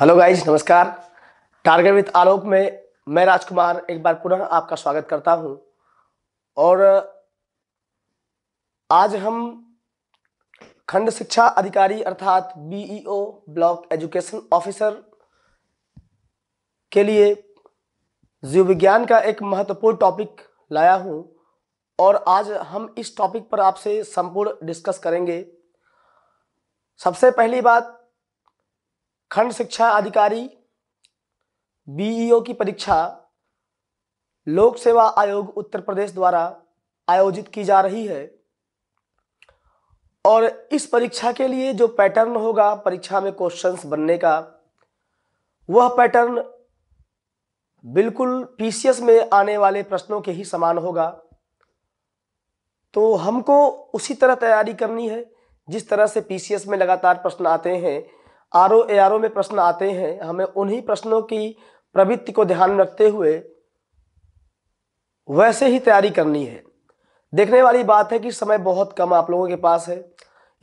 hello guys नमस्कार target with Alok में मैं राजकुमार एक बार पुनः आपका स्वागत करता हूं और आज हम खंड शिक्षा अधिकारी अर्थात बीईओ ब्लॉक एजुकेशन ऑफिसर के लिए जीव विज्ञान का एक महत्वपूर्ण टॉपिक लाया हूं और आज हम इस टॉपिक पर आपसे संपूर्ण डिस्कस करेंगे सबसे पहली बात खंड शिक्षा अधिकारी बीईओ e की परीक्षा लोक सेवा आयोग उत्तर प्रदेश द्वारा आयोजित की जा रही है और इस परीक्षा के लिए जो पैटर्न होगा परीक्षा में क्वेश्चंस बनने का वह पैटर्न बिल्कुल पीसीएस में आने वाले प्रश्नों के ही समान होगा तो हमको उसी तरह तैयारी करनी है जिस तरह से पीसीएस में लगातार प्रश्न आते हैं R O A R O में प्रश्न आते हैं हमें उन्हीं प्रश्नों की प्रवृत्ति को ध्यान में रखते हुए वैसे ही तैयारी करनी है देखने वाली बात है कि समय बहुत कम आप लोगों के पास है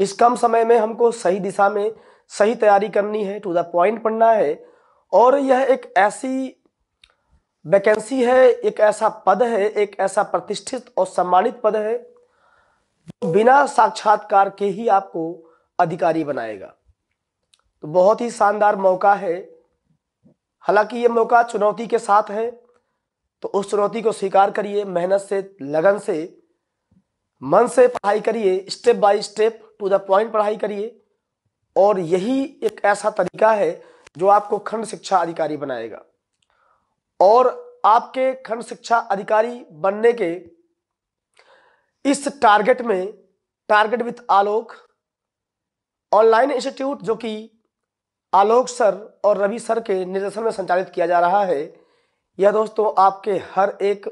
इस कम समय में हमको सही दिशा में सही तैयारी करनी है टू द पॉइंट पढ़ना है और यह एक ऐसी वैकेंसी है एक ऐसा पद है एक ऐसा प्रतिष्ठित और सम्मानित पद है जो बिना साक्षात्कार के ही आपको अधिकारी बनाएगा तो बहुत ही शानदार मौका है हालांकि ये मौका चुनौती के साथ है तो उस चुनौती को स्वीकार करिए मेहनत से लगन से मन से पढ़ाई करिए step by step to the point पढ़ाई करिए और यही एक ऐसा तरीका है जो आपको खंड शिक्षा अधिकारी बनाएगा और आपके खंड शिक्षा अधिकारी बनने के इस टारगेट में target with Alok online institute जो कि आलोक सर और रवि सर के निर्देशन में संचालित किया जा रहा है यह दोस्तों आपके हर एक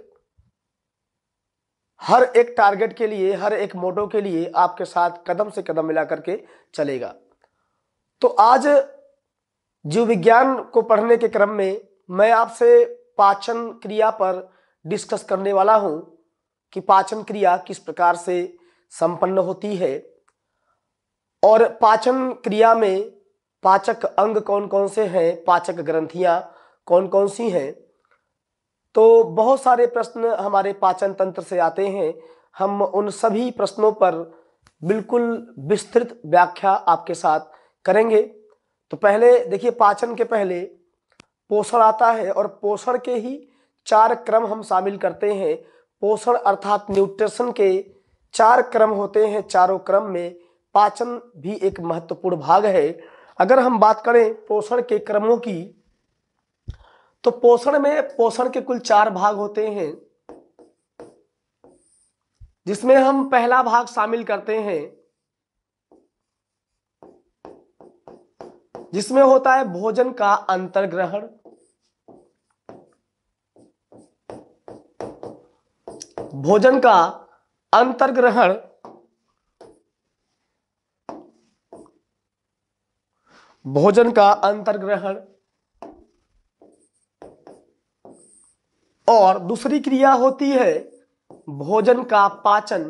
हर एक टारगेट के लिए हर एक मोटो के लिए आपके साथ कदम से कदम मिला करके चलेगा तो आज जीव विज्ञान को पढ़ने के क्रम में मैं आपसे पाचन क्रिया पर डिस्कस करने वाला हूं कि पाचन क्रिया किस प्रकार से संपन्न होती है और पाचन क्रिया में पाचक अंग कौन कौन से हैं पाचक ग्रंथियां कौन कौन सी हैं तो बहुत सारे प्रश्न हमारे पाचन तंत्र से आते हैं हम उन सभी प्रश्नों पर बिल्कुल विस्तृत व्याख्या आपके साथ करेंगे तो पहले देखिए पाचन के पहले पोषण आता है और पोषण के ही चार क्रम हम शामिल करते हैं पोषण अर्थात न्यूट्रिशन के चार क्रम होते हैं चारों क्रम में पाचन भी एक महत्वपूर्ण भाग है अगर हम बात करें पोषण के क्रमों की तो पोषण में पोषण के कुल चार भाग होते हैं जिसमें हम पहला भाग शामिल करते हैं जिसमें होता है भोजन का अंतर्ग्रहण भोजन का अंतर्ग्रहण भोजन का अंतर्ग्रहण और दूसरी क्रिया होती है भोजन का पाचन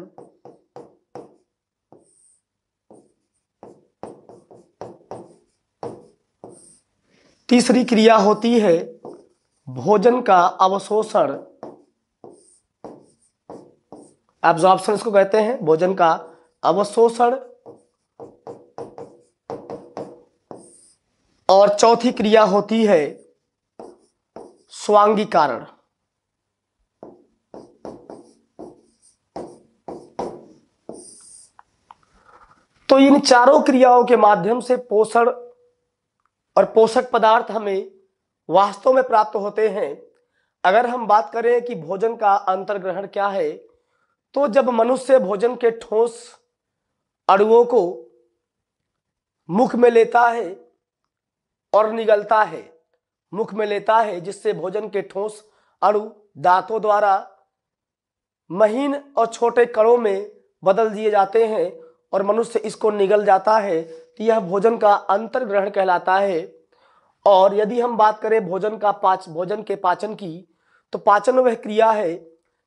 तीसरी क्रिया होती है भोजन का अवशोषण ऑप्शन इसको कहते हैं भोजन का अवशोषण और चौथी क्रिया होती है स्वांगीकारण तो इन चारों क्रियाओं के माध्यम से पोषण और पोषक पदार्थ हमें वास्तव में प्राप्त होते हैं अगर हम बात करें कि भोजन का अंतर्ग्रहण क्या है तो जब मनुष्य भोजन के ठोस अड़ुओं को मुख में लेता है और निगलता है मुख में लेता है जिससे भोजन के ठोस अणु दांतों द्वारा महीन और छोटे कणों में बदल दिए जाते हैं और मनुष्य इसको निगल जाता है तो यह भोजन का अंतर ग्रहण कहलाता है और यदि हम बात करें भोजन का पाच भोजन के पाचन की तो पाचन वह क्रिया है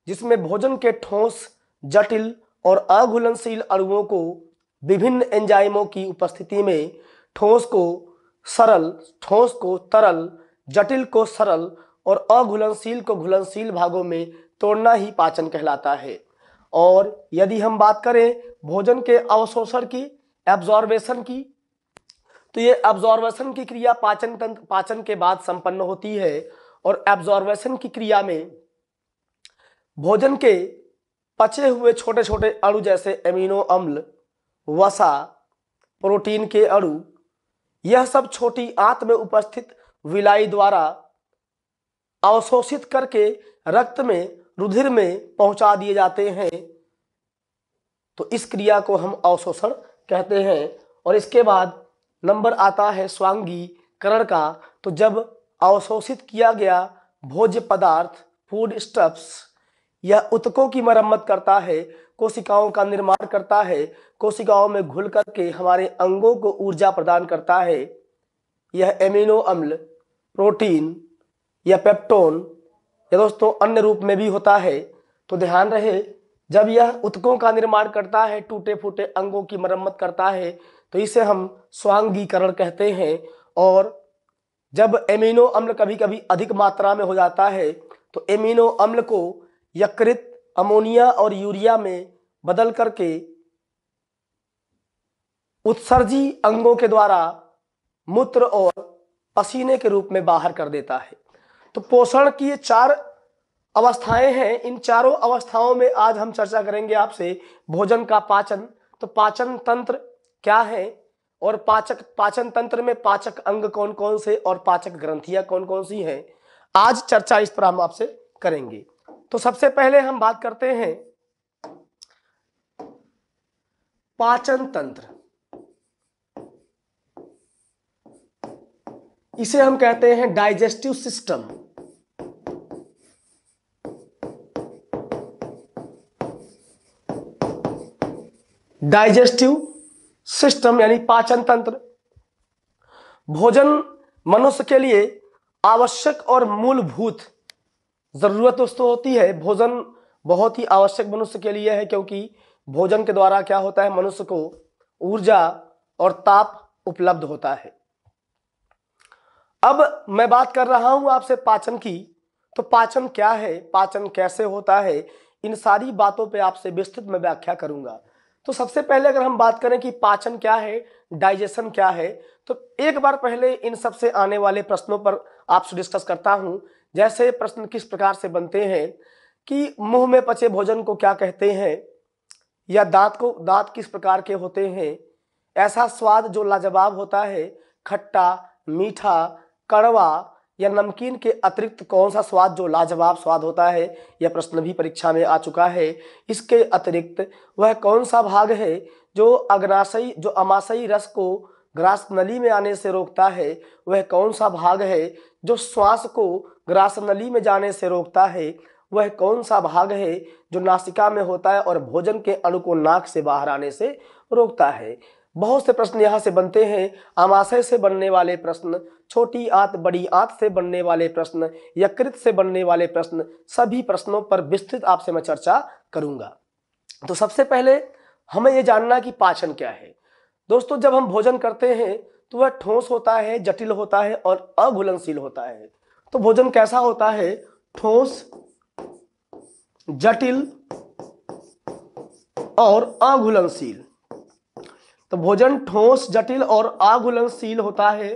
जिसमें भोजन के ठोस जटिल और अघुलनशील अणुओं को विभिन्न एंजाइमों की उपस्थिति में ठोस को सरल ठोस को तरल जटिल को सरल और अघुलनशील को घुलनशील भागों में तोड़ना ही पाचन कहलाता है और यदि हम बात करें भोजन के अवशोषण की एब्जॉर्बेशन की तो ये एब्जॉर्बेशन की क्रिया पाचन तंत्र पाचन के बाद संपन्न होती है और एब्जॉर्बेशन की क्रिया में भोजन के पचे हुए छोटे छोटे अणु जैसे एमिनो अम्ल वसा प्रोटीन के अणु यह सब छोटी आंत में उपस्थित विलाई द्वारा अवशोषित करके रक्त में रुधिर में पहुंचा दिए जाते हैं तो इस क्रिया को हम अवशोषण कहते हैं और इसके बाद नंबर आता है स्वांगीकरण का तो जब अवशोषित किया गया भोज्य पदार्थ फूड स्टफ्स यह उत्कों की मरम्मत करता है कोशिकाओं का निर्माण करता है कोशिकाओं में घुल करके हमारे अंगों को ऊर्जा प्रदान करता है यह एमिनो अम्ल प्रोटीन या पेप्टोन या दोस्तों अन्य रूप में भी होता है तो ध्यान रहे जब यह उत्कों का निर्माण करता है टूटे फूटे अंगों की मरम्मत करता है तो इसे हम स्वांगीकरण कहते हैं और जब एमिनो अम्ल कभी कभी अधिक मात्रा में हो जाता है तो एमिनो अम्ल को यकृत अमोनिया और यूरिया में बदल करके उत्सर्जी अंगों के द्वारा मूत्र और पसीने के रूप में बाहर कर देता है तो पोषण की ये चार अवस्थाएं हैं इन चारों अवस्थाओं में आज हम चर्चा करेंगे आपसे भोजन का पाचन तो पाचन तंत्र क्या है और पाचक पाचन तंत्र में पाचक अंग कौन कौन से और पाचक ग्रंथियां कौन कौन सी हैं आज चर्चा इस पर हम आपसे करेंगे तो सबसे पहले हम बात करते हैं पाचन तंत्र इसे हम कहते हैं डाइजेस्टिव सिस्टम डाइजेस्टिव सिस्टम यानी पाचन तंत्र भोजन मनुष्य के लिए आवश्यक और मूलभूत ज़रूरत दोस्तों होती है भोजन बहुत ही आवश्यक मनुष्य के लिए है क्योंकि भोजन के द्वारा क्या होता है मनुष्य को ऊर्जा और ताप उपलब्ध होता है अब मैं बात कर रहा हूं आपसे पाचन की तो पाचन क्या है पाचन कैसे होता है इन सारी बातों पे आपसे विस्तृत में व्याख्या करूंगा तो सबसे पहले अगर हम बात करें कि पाचन क्या है डाइजेशन क्या है तो एक बार पहले इन सबसे आने वाले प्रश्नों पर आपसे डिस्कस करता हूं जैसे प्रश्न किस प्रकार से बनते हैं कि मुंह में पचे भोजन को क्या कहते हैं या दांत को दांत किस प्रकार के होते हैं ऐसा स्वाद जो लाजवाब होता है खट्टा मीठा कड़वा या नमकीन के अतिरिक्त कौन सा स्वाद जो लाजवाब स्वाद होता है यह प्रश्न भी परीक्षा में आ चुका है इसके अतिरिक्त वह कौन सा भाग है जो अग्नाशयी जो अमाशयी रस को ग्रास नली में आने से रोकता है वह कौन सा भाग है जो श्वास को ग्रास नली में जाने से रोकता है वह कौन सा भाग है जो नासिका में होता है और भोजन के अणु को नाक से बाहर आने से रोकता है बहुत से प्रश्न यहाँ से बनते हैं आमाशय से बनने वाले प्रश्न छोटी आंत बड़ी आंत से बनने वाले प्रश्न यकृत से बनने वाले प्रश्न सभी प्रश्नों पर विस्तृत आपसे मैं चर्चा करूंगा तो सबसे पहले हमें ये जानना कि पाचन क्या है दोस्तों जब हम भोजन करते हैं तो वह ठोस होता है जटिल होता है और अघुलनशील होता है तो भोजन कैसा होता है ठोस जटिल और अघुलनशील तो भोजन ठोस जटिल और अघुलनशील होता है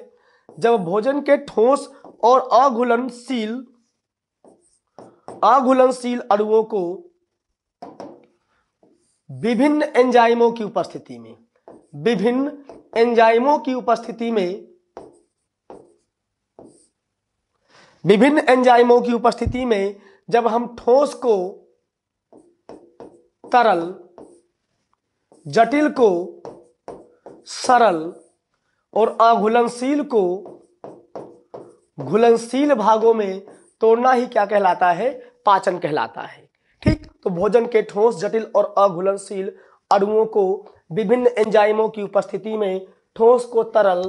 जब भोजन के ठोस और अघुलनशील अघुलनशील अणुओं को विभिन्न एंजाइमों की उपस्थिति में विभिन्न एंजाइमों की उपस्थिति में विभिन्न एंजाइमों की उपस्थिति में जब हम ठोस को तरल जटिल को सरल और अघुलनशील को घुलनशील भागों में तोड़ना ही क्या कहलाता है पाचन कहलाता है ठीक तो भोजन के ठोस जटिल और अघुलनशील अणुओं को विभिन्न एंजाइमों की उपस्थिति में ठोस को तरल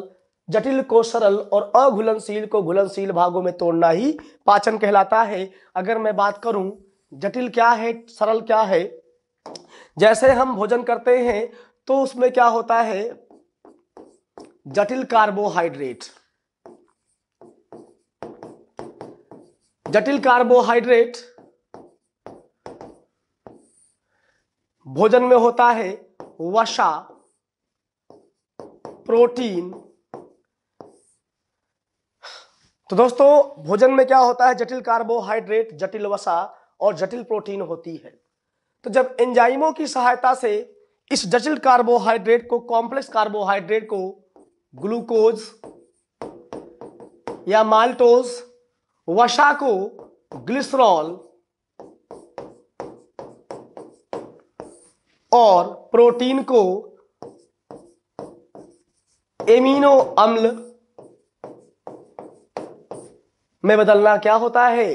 जटिल को सरल और अघुलनशील को घुलनशील भागों में तोड़ना ही पाचन कहलाता है अगर मैं बात करूं जटिल क्या है सरल क्या है जैसे हम भोजन करते हैं तो उसमें क्या होता है जटिल कार्बोहाइड्रेट जटिल कार्बोहाइड्रेट भोजन में होता है वसा प्रोटीन तो दोस्तों भोजन में क्या होता है जटिल कार्बोहाइड्रेट जटिल वसा और जटिल प्रोटीन होती है तो जब एंजाइमों की सहायता से इस जटिल कार्बोहाइड्रेट को कॉम्प्लेक्स कार्बोहाइड्रेट को ग्लूकोज या माल्टोज वसा को ग्लिसरॉल और प्रोटीन को एमिनो अम्ल में बदलना क्या होता है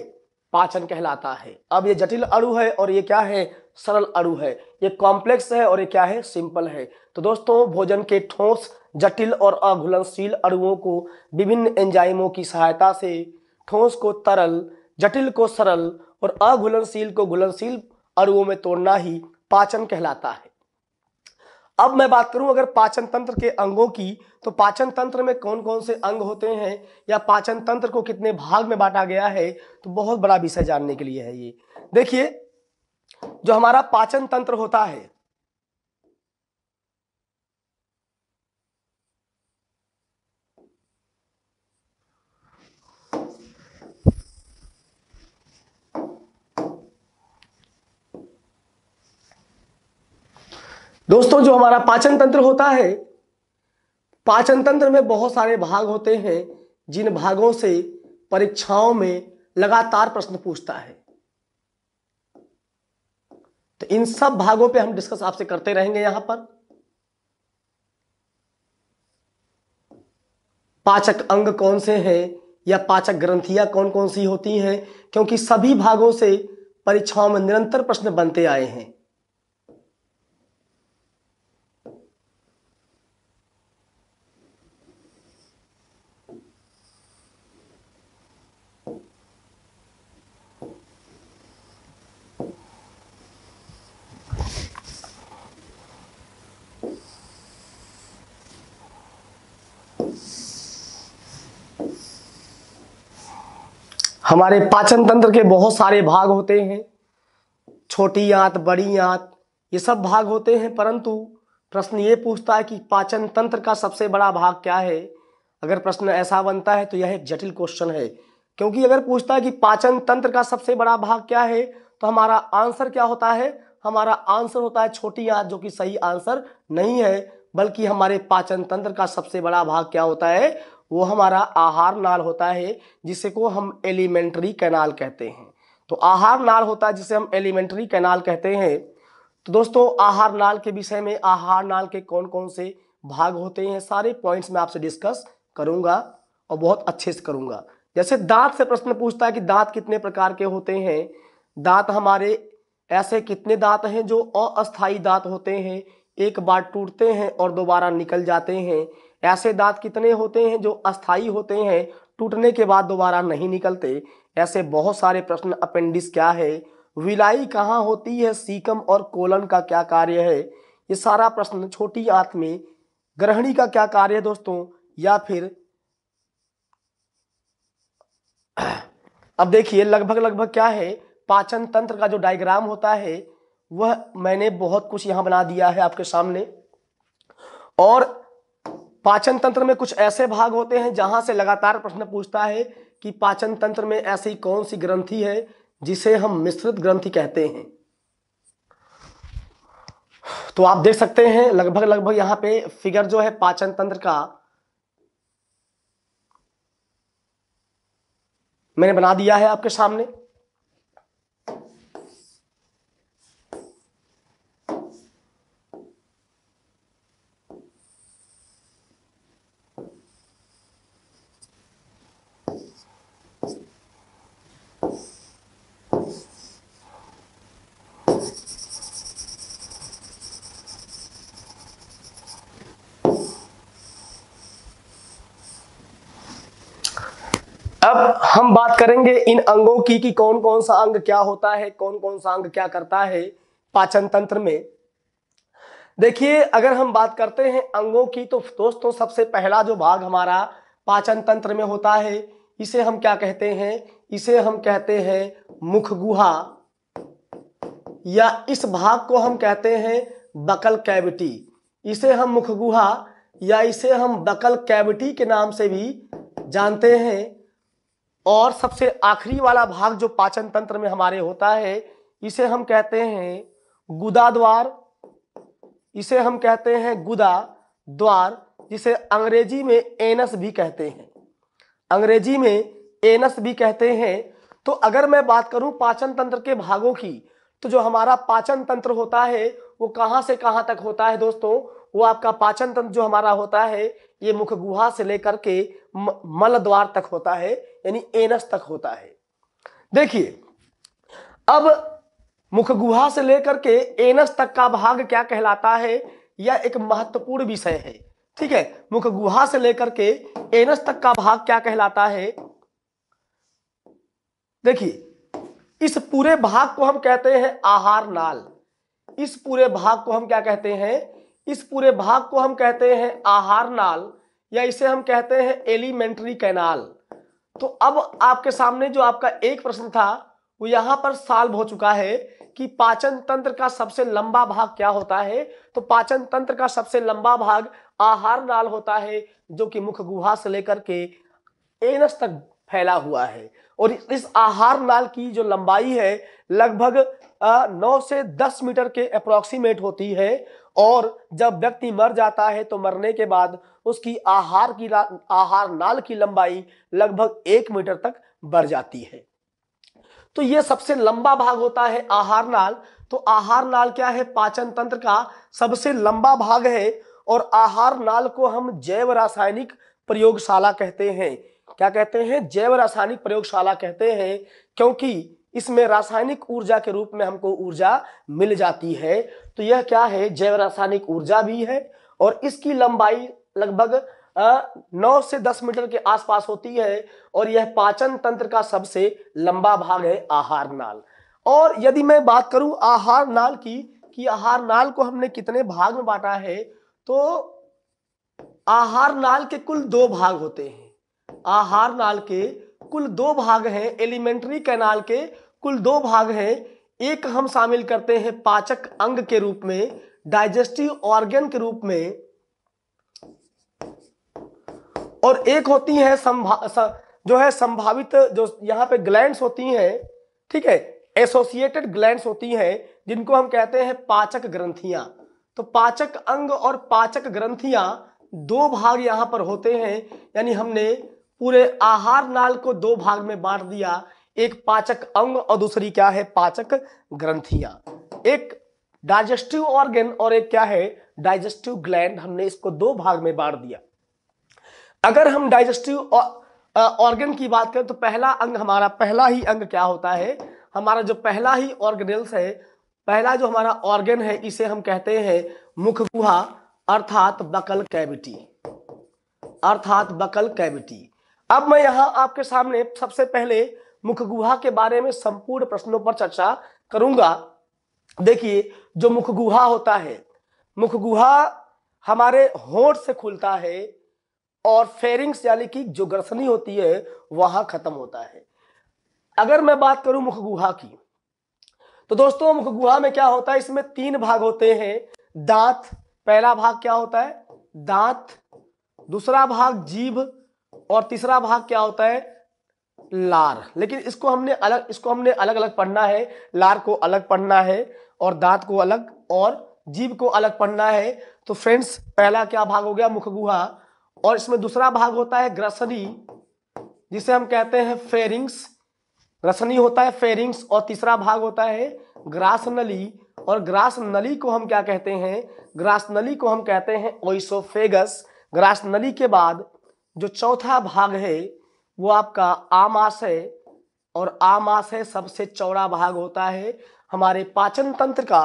पाचन कहलाता है अब ये जटिल अणु है और ये क्या है सरल अणु है ये कॉम्प्लेक्स है और ये क्या है सिंपल है तो दोस्तों भोजन के ठोस जटिल और अघुलनशील अणुओं को विभिन्न एंजाइमों की सहायता से ठोस को तरल जटिल को सरल और अघुलनशील को घुलनशील अणुओं में तोड़ना ही पाचन कहलाता है अब मैं बात करूं अगर पाचन तंत्र के अंगों की तो पाचन तंत्र में कौन कौन से अंग होते हैं या पाचन तंत्र को कितने भाग में बांटा गया है तो बहुत बड़ा विषय जानने के लिए है ये देखिए जो हमारा पाचन तंत्र होता है दोस्तों जो हमारा पाचन तंत्र होता है पाचन तंत्र में बहुत सारे भाग होते हैं जिन भागों से परीक्षाओं में लगातार प्रश्न पूछता है तो इन सब भागों पे हम डिस्कस आपसे करते रहेंगे यहां पर पाचक अंग कौन से हैं या पाचक ग्रंथियां कौन कौन सी होती हैं क्योंकि सभी भागों से परीक्षाओं में निरंतर प्रश्न बनते आए हैं हमारे पाचन तंत्र के बहुत सारे भाग होते हैं छोटी आंत बड़ी आंत ये सब भाग होते हैं परंतु प्रश्न ये पूछता है कि पाचन तंत्र का सबसे बड़ा भाग क्या है अगर प्रश्न ऐसा बनता है तो यह एक जटिल क्वेश्चन है क्योंकि अगर पूछता है कि पाचन तंत्र का सबसे बड़ा भाग क्या है तो हमारा आंसर क्या होता है हमारा आंसर होता है छोटी आंत जो कि सही आंसर नहीं है बल्कि हमारे पाचन तंत्र का सबसे बड़ा भाग क्या होता है वो हमारा आहार नाल होता है जिसे को हम एलिमेंट्री कैनाल कहते हैं तो आहार नाल होता है जिसे हम एलिमेंट्री कैनाल कहते हैं तो दोस्तों आहार नाल के विषय में आहार नाल के कौन कौन से भाग होते हैं सारे पॉइंट्स मैं आपसे डिस्कस करूंगा और बहुत अच्छे से करूंगा जैसे दांत से प्रश्न पूछता है कि दांत कितने प्रकार के होते हैं दांत हमारे ऐसे कितने दांत हैं जो अस्थाई दांत होते हैं एक बार टूटते हैं और दोबारा निकल जाते हैं ऐसे दांत कितने होते हैं जो अस्थाई होते हैं टूटने के बाद दोबारा नहीं निकलते ऐसे बहुत सारे प्रश्न अपेंडिक्स क्या है विलाई कहाँ होती है सीकम और कोलन का क्या कार्य है ये सारा प्रश्न छोटी आंत में ग्रहणी का क्या कार्य है दोस्तों या फिर अब देखिए लगभग लगभग क्या है पाचन तंत्र का जो डायग्राम होता है वह मैंने बहुत कुछ यहाँ बना दिया है आपके सामने और पाचन तंत्र में कुछ ऐसे भाग होते हैं जहां से लगातार प्रश्न पूछता है कि पाचन तंत्र में ऐसी कौन सी ग्रंथि है जिसे हम मिश्रित ग्रंथि कहते हैं तो आप देख सकते हैं लगभग लगभग यहां पे फिगर जो है पाचन तंत्र का मैंने बना दिया है आपके सामने हम बात करेंगे इन अंगों की कि कौन कौन सा अंग क्या होता है कौन कौन सा अंग क्या करता है पाचन तंत्र में देखिए अगर हम बात करते हैं अंगों की तो दोस्तों सबसे पहला जो भाग हमारा पाचन तंत्र में होता है इसे हम क्या कहते हैं इसे हम कहते हैं मुख गुहा या इस भाग को हम कहते हैं बकल कैविटी इसे हम मुख गुहा या इसे हम बकल कैविटी के नाम से भी जानते हैं और सबसे आखिरी वाला भाग जो पाचन तंत्र में हमारे होता है इसे हम कहते हैं गुदा द्वार इसे हम कहते हैं गुदा द्वार जिसे अंग्रेजी में एनस भी कहते हैं अंग्रेजी में एनस भी कहते हैं तो अगर मैं बात करूं पाचन तंत्र के भागों की तो जो हमारा पाचन तंत्र होता है वो कहाँ से कहाँ तक होता है दोस्तों वो आपका पाचन तंत्र जो हमारा होता है ये मुख गुहा से लेकर के मल द्वार तक होता है यानी एनस तक होता है देखिए अब मुख गुहा से लेकर के एनस तक का भाग क्या कहलाता है यह एक महत्वपूर्ण विषय है ठीक है मुख गुहा से लेकर के एनस तक का भाग क्या कहलाता है देखिए इस पूरे भाग को हम कहते हैं आहार नाल इस पूरे भाग को हम क्या कहते हैं इस पूरे भाग को हम कहते हैं आहार नाल या इसे हम कहते हैं एलिमेंट्री कैनाल तो अब आपके सामने जो आपका एक प्रश्न था वो यहां पर साल्व हो चुका है कि पाचन तंत्र का सबसे लंबा भाग क्या होता है तो पाचन तंत्र का सबसे लंबा भाग आहार नाल होता है जो कि मुख गुहा से लेकर के एनस तक फैला हुआ है और इस आहार नाल की जो लंबाई है लगभग नौ से दस मीटर के अप्रोक्सीमेट होती है और जब व्यक्ति मर जाता है तो मरने के बाद उसकी आहार की आहार नाल की लंबाई लगभग एक मीटर तक बढ़ जाती है तो यह सबसे लंबा भाग होता है आहार नाल तो आहार नाल क्या है पाचन तंत्र का सबसे लंबा भाग है और आहार नाल को हम जैव रासायनिक प्रयोगशाला कहते हैं क्या कहते हैं जैव रासायनिक प्रयोगशाला कहते हैं क्योंकि इसमें रासायनिक ऊर्जा के रूप में हमको ऊर्जा मिल जाती है तो यह क्या है जैव रासायनिक ऊर्जा भी है और इसकी लंबाई लगभग नौ से दस मीटर के आसपास होती है और यह पाचन तंत्र का सबसे लंबा भाग है आहार नाल और यदि मैं बात करूं आहार नाल की कि आहार नाल को हमने कितने भाग में बांटा है तो आहार नाल के कुल दो भाग होते हैं आहार नाल के कुल दो भाग हैं एलिमेंट्री कैनाल के कुल दो भाग हैं एक हम शामिल करते हैं पाचक अंग के रूप में डाइजेस्टिव ऑर्गेन के रूप में और एक होती है संभा जो है संभावित जो यहाँ पे ग्लैंड्स होती हैं ठीक है एसोसिएटेड ग्लैंड्स होती हैं जिनको हम कहते हैं पाचक ग्रंथियां तो पाचक अंग और पाचक ग्रंथियां दो भाग यहां पर होते हैं यानी हमने पूरे आहार नाल को दो भाग में बांट दिया एक पाचक अंग और दूसरी क्या है पाचक ग्रंथिया एक डाइजेस्टिव ऑर्गेन और एक क्या है डाइजेस्टिव ग्लैंड हमने इसको दो भाग में बांट दिया अगर हम डाइजेस्टिव ऑर्गेन की बात करें तो पहला अंग हमारा पहला ही अंग क्या होता है हमारा जो पहला ही ऑर्गेनल्स है पहला जो हमारा ऑर्गेन है इसे हम कहते हैं मुख गुहा अर्थात बकल कैविटी अर्थात बकल कैविटी अब मैं यहां आपके सामने सबसे पहले मुखगुहा के बारे में संपूर्ण प्रश्नों पर चर्चा करूंगा देखिए जो मुखगुहा होता है मुखगुहा हमारे होठ से खुलता है और फेरिंग्स यानी कि जो गर्सनी होती है वहां खत्म होता है अगर मैं बात करूं मुखगुहा की तो दोस्तों मुखगुहा में क्या होता है इसमें तीन भाग होते हैं दांत पहला भाग क्या होता है दांत दूसरा भाग जीभ और तीसरा भाग क्या होता है लार लेकिन इसको हमने अलग इसको हमने अलग अलग पढ़ना है लार को अलग पढ़ना है और दांत को अलग और जीभ को अलग पढ़ना है तो फ्रेंड्स पहला क्या भाग हो गया मुखगुहा और इसमें दूसरा भाग होता है ग्रसनी जिसे हम कहते हैं फेरिंग्स ग्रसनी होता है फेरिंग्स और तीसरा भाग होता है ग्रास नली और ग्रास नली को हम क्या कहते हैं ग्रास नली को हम कहते हैं ओइसोफेगस ग्रास नली के बाद जो चौथा भाग है वो आपका आमाशय और आमाशय सबसे चौड़ा भाग होता है हमारे पाचन तंत्र का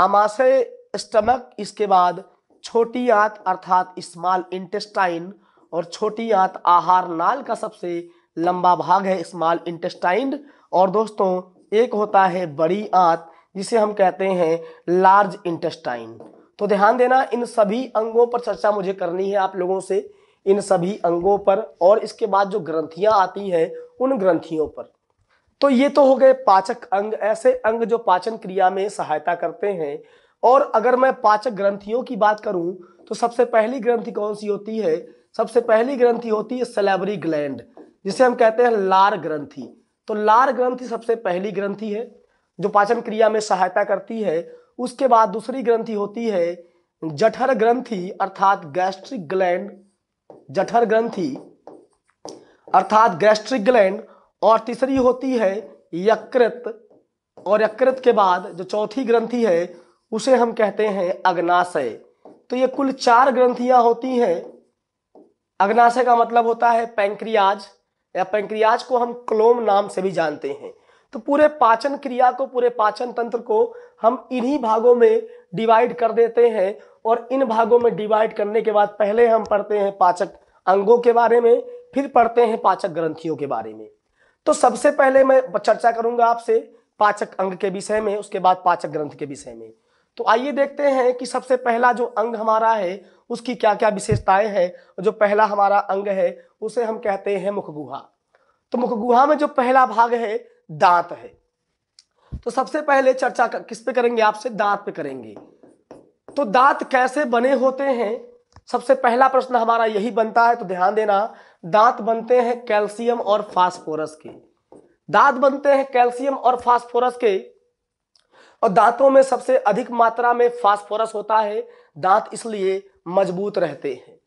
आमाशय स्टमक इसके बाद छोटी आंत अर्थात स्मॉल इंटेस्टाइन और छोटी आंत आहार नाल का सबसे लंबा भाग है स्मॉल इंटेस्टाइन और दोस्तों एक होता है बड़ी आंत जिसे हम कहते हैं लार्ज इंटेस्टाइन तो ध्यान देना इन सभी अंगों पर चर्चा मुझे करनी है आप लोगों से इन सभी अंगों पर और इसके बाद जो ग्रंथियां आती हैं उन ग्रंथियों पर तो ये तो हो गए पाचक अंग ऐसे अंग जो पाचन क्रिया में सहायता करते हैं और अगर मैं पाचक ग्रंथियों की बात करूं तो सबसे पहली ग्रंथि कौन सी होती है सबसे पहली ग्रंथि होती है सेलेबरी ग्लैंड जिसे हम कहते हैं लार ग्रंथि तो लार ग्रंथि सबसे पहली ग्रंथि है जो पाचन क्रिया में सहायता करती है उसके बाद दूसरी ग्रंथि होती है जठर ग्रंथि अर्थात गैस्ट्रिक ग्लैंड जठर ग्रंथि अर्थात गैस्ट्रिक ग्लैंड और तीसरी होती है यकृत और यकृत के बाद जो चौथी ग्रंथि है उसे हम कहते हैं अग्नाशय तो ये कुल चार ग्रंथियां होती हैं अग्नाशय का मतलब होता है पैंक्रियाज या पैंक्रियाज को हम क्लोम नाम से भी जानते हैं तो पूरे पाचन क्रिया को पूरे पाचन तंत्र को हम इन्हीं भागों में डिवाइड कर देते हैं और इन भागों में डिवाइड करने के बाद पहले हम पढ़ते हैं पाचक अंगों के बारे में फिर पढ़ते हैं पाचक ग्रंथियों के बारे में तो सबसे पहले मैं चर्चा करूंगा आपसे पाचक अंग के विषय में उसके बाद पाचक ग्रंथ के विषय में तो आइए देखते हैं कि सबसे पहला जो अंग हमारा है उसकी क्या क्या विशेषताएं हैं जो पहला हमारा अंग है उसे हम कहते हैं मुखगुहा तो मुखगुहा में जो पहला भाग है दांत है तो सबसे पहले चर्चा किस पे करेंगे आपसे दांत पे करेंगे तो दांत कैसे बने होते हैं सबसे पहला प्रश्न हमारा यही बनता है तो ध्यान देना दांत बनते हैं कैल्शियम और फास्फोरस के दांत बनते हैं कैल्शियम और फास्फोरस के और दांतों में सबसे अधिक मात्रा में फास्फोरस होता है दांत इसलिए मजबूत रहते हैं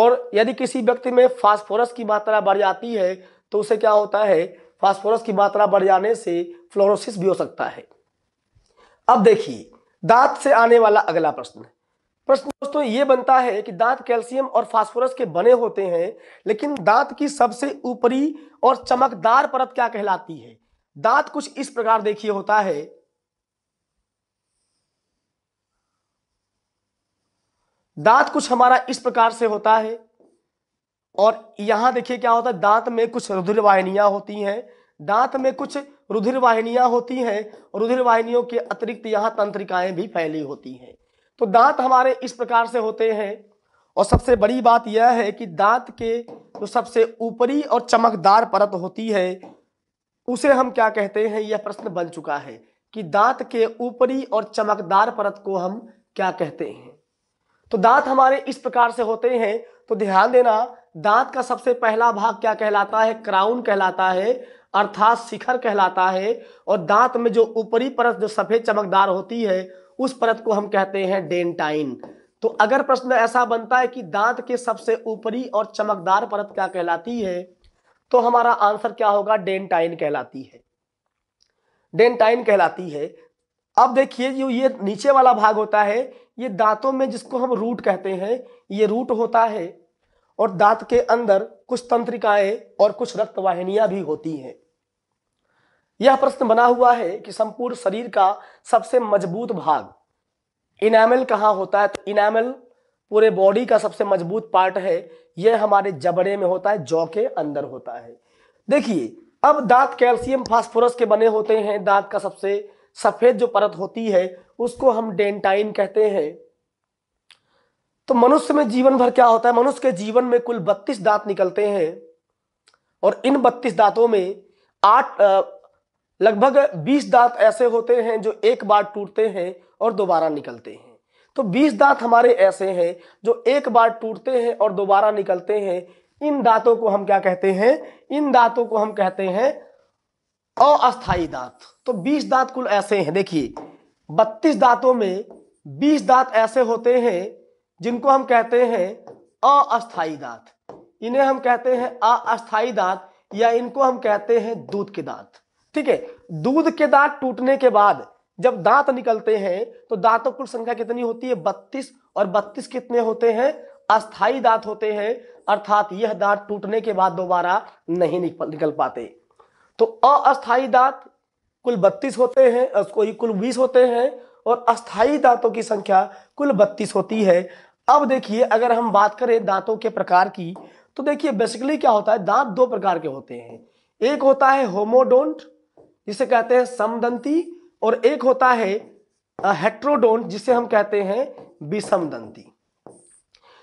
और यदि किसी व्यक्ति में फास्फोरस की मात्रा बढ़ जाती है तो उसे क्या होता है फास्फोरस की मात्रा बढ़ जाने से फ्लोरोसिस भी हो सकता है अब देखिए दांत से आने वाला अगला प्रश्न प्रश्न दोस्तों ये बनता है कि दांत कैल्शियम और फास्फोरस के बने होते हैं लेकिन दांत की सबसे ऊपरी और चमकदार परत क्या कहलाती है दांत कुछ इस प्रकार देखिए होता है दांत कुछ हमारा इस प्रकार से होता है और यहां देखिए क्या होता है दांत में कुछ रुधिर वाहिनियां होती हैं दांत में कुछ रुधिर वाहिनियाँ होती हैं रुधिर वाहिनियों के अतिरिक्त यहाँ तंत्रिकाएं भी फैली होती हैं तो दांत हमारे इस प्रकार से होते हैं और सबसे बड़ी बात यह है कि दांत के जो तो सबसे ऊपरी और चमकदार परत होती है उसे हम क्या कहते हैं यह प्रश्न बन चुका है कि दांत के ऊपरी और चमकदार परत को हम क्या कहते हैं तो दांत हमारे इस प्रकार से होते हैं तो ध्यान देना दांत का सबसे पहला भाग क्या कहलाता है क्राउन कहलाता है अर्थात शिखर कहलाता है और दांत में जो ऊपरी परत जो सफेद चमकदार होती है उस परत को हम कहते हैं डेंटाइन तो अगर प्रश्न ऐसा बनता है कि दांत के सबसे ऊपरी और चमकदार परत क्या कहलाती है तो हमारा आंसर क्या होगा डेंटाइन कहलाती है डेंटाइन कहलाती है अब देखिए जो ये नीचे वाला भाग होता है ये दांतों में जिसको हम रूट कहते हैं ये रूट होता है और दांत के अंदर कुछ तंत्रिकाएं और कुछ रक्त वाहिनियां भी होती हैं यह प्रश्न बना हुआ है कि संपूर्ण शरीर का सबसे मजबूत भाग इनामल कहाँ होता है तो इनामल पूरे बॉडी का सबसे मजबूत पार्ट है यह हमारे जबड़े में होता है जौ के अंदर होता है देखिए अब दांत कैल्शियम फास्फोरस के बने होते हैं दांत का सबसे सफेद जो परत होती है उसको हम डेंटाइन कहते हैं तो मनुष्य में जीवन भर क्या होता है मनुष्य के जीवन में कुल बत्तीस दांत निकलते हैं और इन बत्तीस दांतों में आठ लगभग 20 दांत ऐसे होते हैं जो एक बार टूटते हैं और दोबारा निकलते हैं तो 20 दांत हमारे ऐसे हैं जो एक बार टूटते हैं और दोबारा निकलते हैं इन दांतों को हम क्या कहते हैं इन दांतों को हम कहते हैं अस्थाई दांत तो 20 दांत कुल ऐसे हैं देखिए 32 दांतों में 20 दांत ऐसे होते हैं जिनको हम कहते हैं अस्थाई दांत इन्हें हम कहते हैं अस्थाई दांत या इनको हम कहते हैं दूध के दांत ठीक है दूध के दांत टूटने के बाद जब दांत निकलते हैं तो दांतों की कुल संख्या कितनी होती है बत्तीस और बत्तीस कितने होते हैं अस्थाई दांत होते हैं अर्थात यह दांत टूटने के बाद दोबारा नहीं निकल पाते तो अस्थाई दांत कुल बत्तीस होते हैं कोई कुल बीस होते हैं और अस्थाई दांतों की संख्या कुल बत्तीस होती है अब देखिए अगर हम बात करें दांतों के प्रकार की तो देखिए बेसिकली क्या होता है दांत दो प्रकार के होते हैं एक होता है होमोडोंट जिसे कहते हैं समदंती और एक होता है हेट्रोडोंट जिसे हम कहते हैं विषमदंती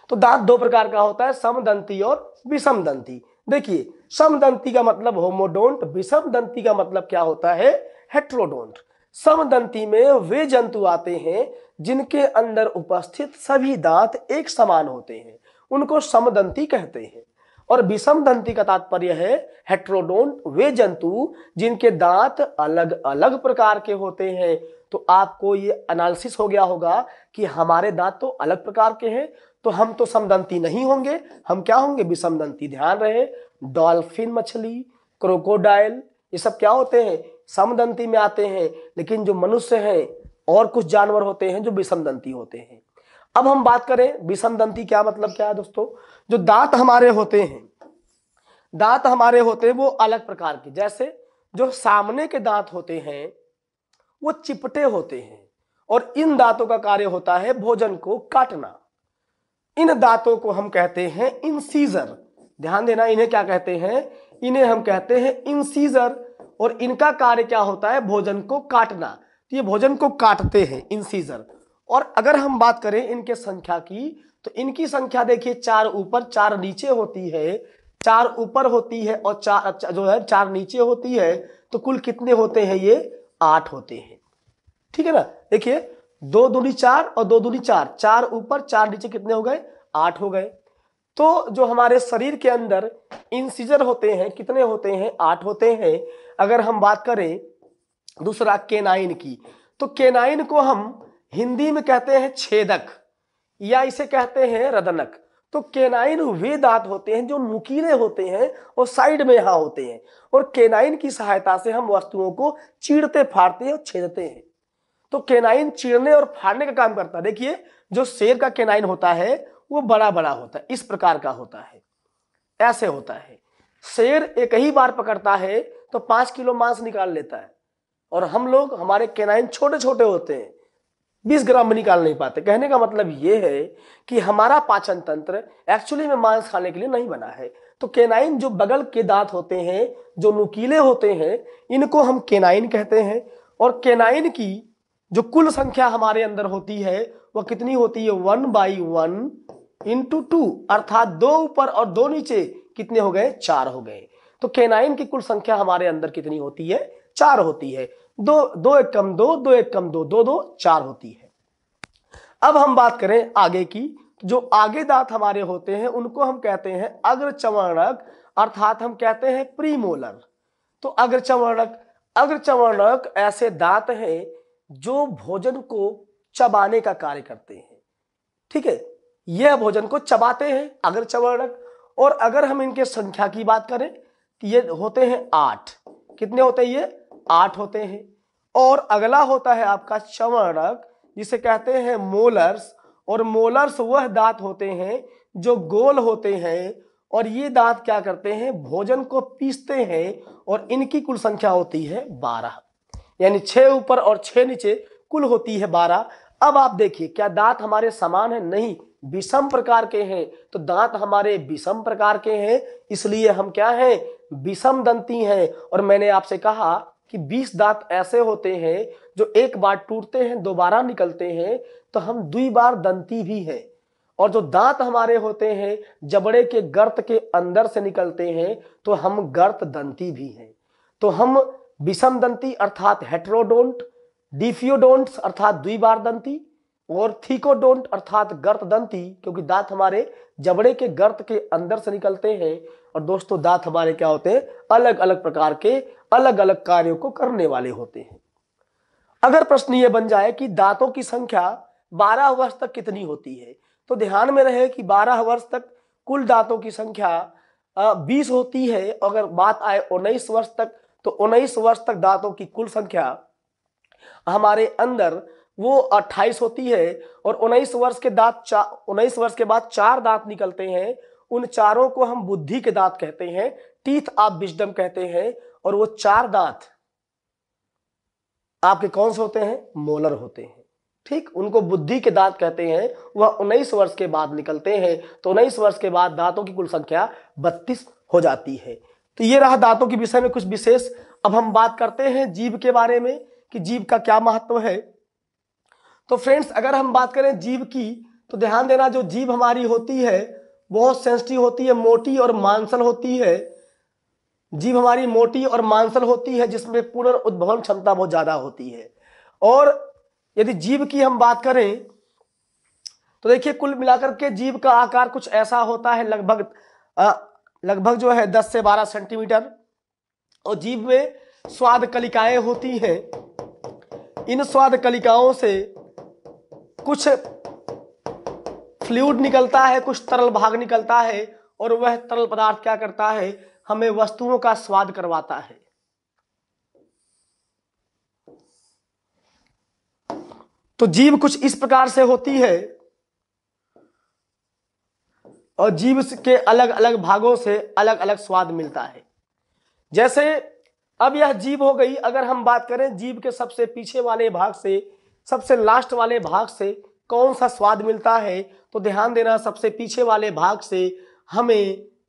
तो दांत दो प्रकार का होता है समदंती और विषमदंती देखिए समदंती का मतलब होमोडोंट विषमदंती का मतलब क्या होता है हेट्रोडोंट समदंती में वे जंतु आते हैं जिनके अंदर उपस्थित सभी दांत एक समान होते हैं उनको समदंती कहते हैं और विषम दंती का तात्पर्य है हेट्रोडोंट वे जंतु जिनके दांत अलग अलग प्रकार के होते हैं तो आपको ये एनालिसिस हो गया होगा कि हमारे दांत तो अलग प्रकार के हैं तो हम तो समदंती नहीं होंगे हम क्या होंगे विषम दंती ध्यान रहे डॉल्फिन मछली क्रोकोडाइल ये सब क्या होते हैं समदंती में आते हैं लेकिन जो मनुष्य हैं और कुछ जानवर होते हैं जो विषमदंती होते हैं अब हम बात करें विषमदंती क्या मतलब क्या है दोस्तों जो दांत हमारे होते हैं दांत हमारे होते हैं वो अलग प्रकार के जैसे जो सामने के दांत होते हैं वो चिपटे होते हैं और इन दांतों का कार्य होता है भोजन को काटना इन दांतों को हम कहते हैं इंसीजर ध्यान देना इन्हें क्या कहते हैं इन्हें हम कहते हैं इंसीजर और इनका कार्य क्या होता है भोजन को काटना तो ये भोजन को काटते हैं इंसीजर और अगर हम बात करें इनके संख्या की तो इनकी संख्या देखिए चार ऊपर चार नीचे होती है चार ऊपर होती है और चार अच्छा, जो है चार नीचे होती है तो कुल कितने होते हैं ये आठ होते हैं ठीक है ना देखिए दो दूनी चार और दो दूनी चार चार ऊपर चार नीचे कितने हो गए आठ हो गए तो जो हमारे शरीर के अंदर इंसिजर होते हैं कितने होते हैं आठ होते हैं अगर हम बात करें दूसरा केनाइन की तो केनाइन को हम हिंदी में कहते हैं छेदक या इसे कहते हैं रदनक तो केनाइन वे दांत होते हैं जो नुकीले होते हैं और साइड में यहाँ होते हैं और केनाइन की सहायता से हम वस्तुओं को चीड़ते फाड़ते हैं और छेदते हैं तो केनाइन चीड़ने और फाड़ने का काम करता है देखिए जो शेर का केनाइन होता है वो बड़ा बड़ा होता है इस प्रकार का होता है ऐसे होता है शेर एक ही बार पकड़ता है तो पांच किलो मांस निकाल लेता है और हम लोग हमारे केनाइन छोटे छोटे होते हैं 20 ग्राम भी निकाल नहीं पाते कहने का मतलब ये है कि हमारा पाचन तंत्र एक्चुअली में मांस खाने के लिए नहीं बना है तो केनाइन जो बगल के दांत होते हैं जो नुकीले होते हैं इनको हम केनाइन कहते हैं और केनाइन की जो कुल संख्या हमारे अंदर होती है वह कितनी होती है one by one into two अर्थात दो ऊपर और दो नीचे कितने हो गए चार हो गए तो केनाइन की कुल संख्या हमारे अंदर कितनी होती है चार होती है दो दो एक कम दो दो एक कम दो दो दो चार होती है अब हम बात करें आगे की जो आगे दांत हमारे होते हैं उनको हम कहते हैं अग्र चवर्णक अर्थात हम कहते हैं प्रीमोलर तो अग्र चवर्णक ऐसे दांत हैं जो भोजन को चबाने का कार्य करते हैं ठीक है यह भोजन को चबाते हैं अग्र चवर्णक और अगर हम इनके संख्या की बात करें तो ये होते हैं आठ कितने होते हैं ये आठ होते हैं और अगला होता है आपका चवणक जिसे कहते हैं मोलर्स और मोलर्स वह दांत होते हैं जो गोल होते हैं और ये दांत क्या करते हैं भोजन को पीसते हैं और इनकी कुल संख्या होती है बारह यानी छः ऊपर और छः नीचे कुल होती है बारह अब आप देखिए क्या दांत हमारे समान है नहीं विषम प्रकार के हैं तो दांत हमारे विषम प्रकार के हैं इसलिए हम क्या हैं विषम दंती हैं और मैंने आपसे कहा कि 20 दांत ऐसे होते हैं जो एक बार टूटते हैं दोबारा निकलते हैं तो हम दुई बार दंती भी हैं और जो दांत हमारे होते हैं जबड़े के गर्त के अंदर से निकलते हैं तो हम गर्त दंती भी हैं तो हम विषम दंती अर्थात हेट्रोडोंट डिफियोडोंट्स अर्थात दुई बार दंती और थीकोडोंट अर्थात गर्त दंती क्योंकि दांत हमारे जबड़े के गर्त के अंदर से निकलते हैं और दोस्तों दांत हमारे क्या होते हैं अलग अलग प्रकार के अलग अलग कार्यों को करने वाले होते हैं अगर प्रश्न ये बन जाए कि दांतों की संख्या 12 वर्ष तक कितनी होती है तो ध्यान में रहे कि 12 वर्ष तक कुल दांतों की संख्या बीस होती है अगर बात आए उन्नीस वर्ष तक तो उन्नीस वर्ष तक दांतों की कुल संख्या हमारे अंदर वो अट्ठाईस होती है और उन्नीस वर्ष के दांत चार उन्नीस वर्ष के बाद चार दांत निकलते हैं उन चारों को हम बुद्धि के दांत कहते हैं टीथ आप विजडम कहते हैं और वो चार दांत आपके कौन से होते हैं मोलर होते हैं ठीक उनको बुद्धि के दांत कहते हैं वह उन्नीस वर्ष के बाद निकलते हैं तो उन्नीस वर्ष के बाद दांतों की कुल संख्या बत्तीस हो जाती है तो ये रहा दांतों के विषय में कुछ विशेष अब हम बात करते हैं जीव के बारे में कि जीव का क्या महत्व है तो फ्रेंड्स अगर हम बात करें जीव की तो ध्यान देना जो जीव हमारी होती है बहुत सेंसिटिव होती है मोटी और मांसल होती है जीभ हमारी मोटी और मांसल होती है जिसमें उद्भवन क्षमता बहुत ज़्यादा होती है और यदि जीव की हम बात करें तो देखिए कुल मिलाकर के जीव का आकार कुछ ऐसा होता है लगभग लगभग जो है 10 से 12 सेंटीमीटर और जीव में स्वाद कलिकाएं होती हैं इन स्वाद कलिकाओं से कुछ फ्लूड निकलता है कुछ तरल भाग निकलता है और वह तरल पदार्थ क्या करता है हमें वस्तुओं का स्वाद करवाता है तो जीव कुछ इस प्रकार से होती है और जीव के अलग अलग भागों से अलग अलग स्वाद मिलता है जैसे अब यह जीव हो गई अगर हम बात करें जीव के सबसे पीछे वाले भाग से सबसे लास्ट वाले भाग से कौन सा स्वाद मिलता है तो ध्यान देना सबसे पीछे वाले भाग से हमें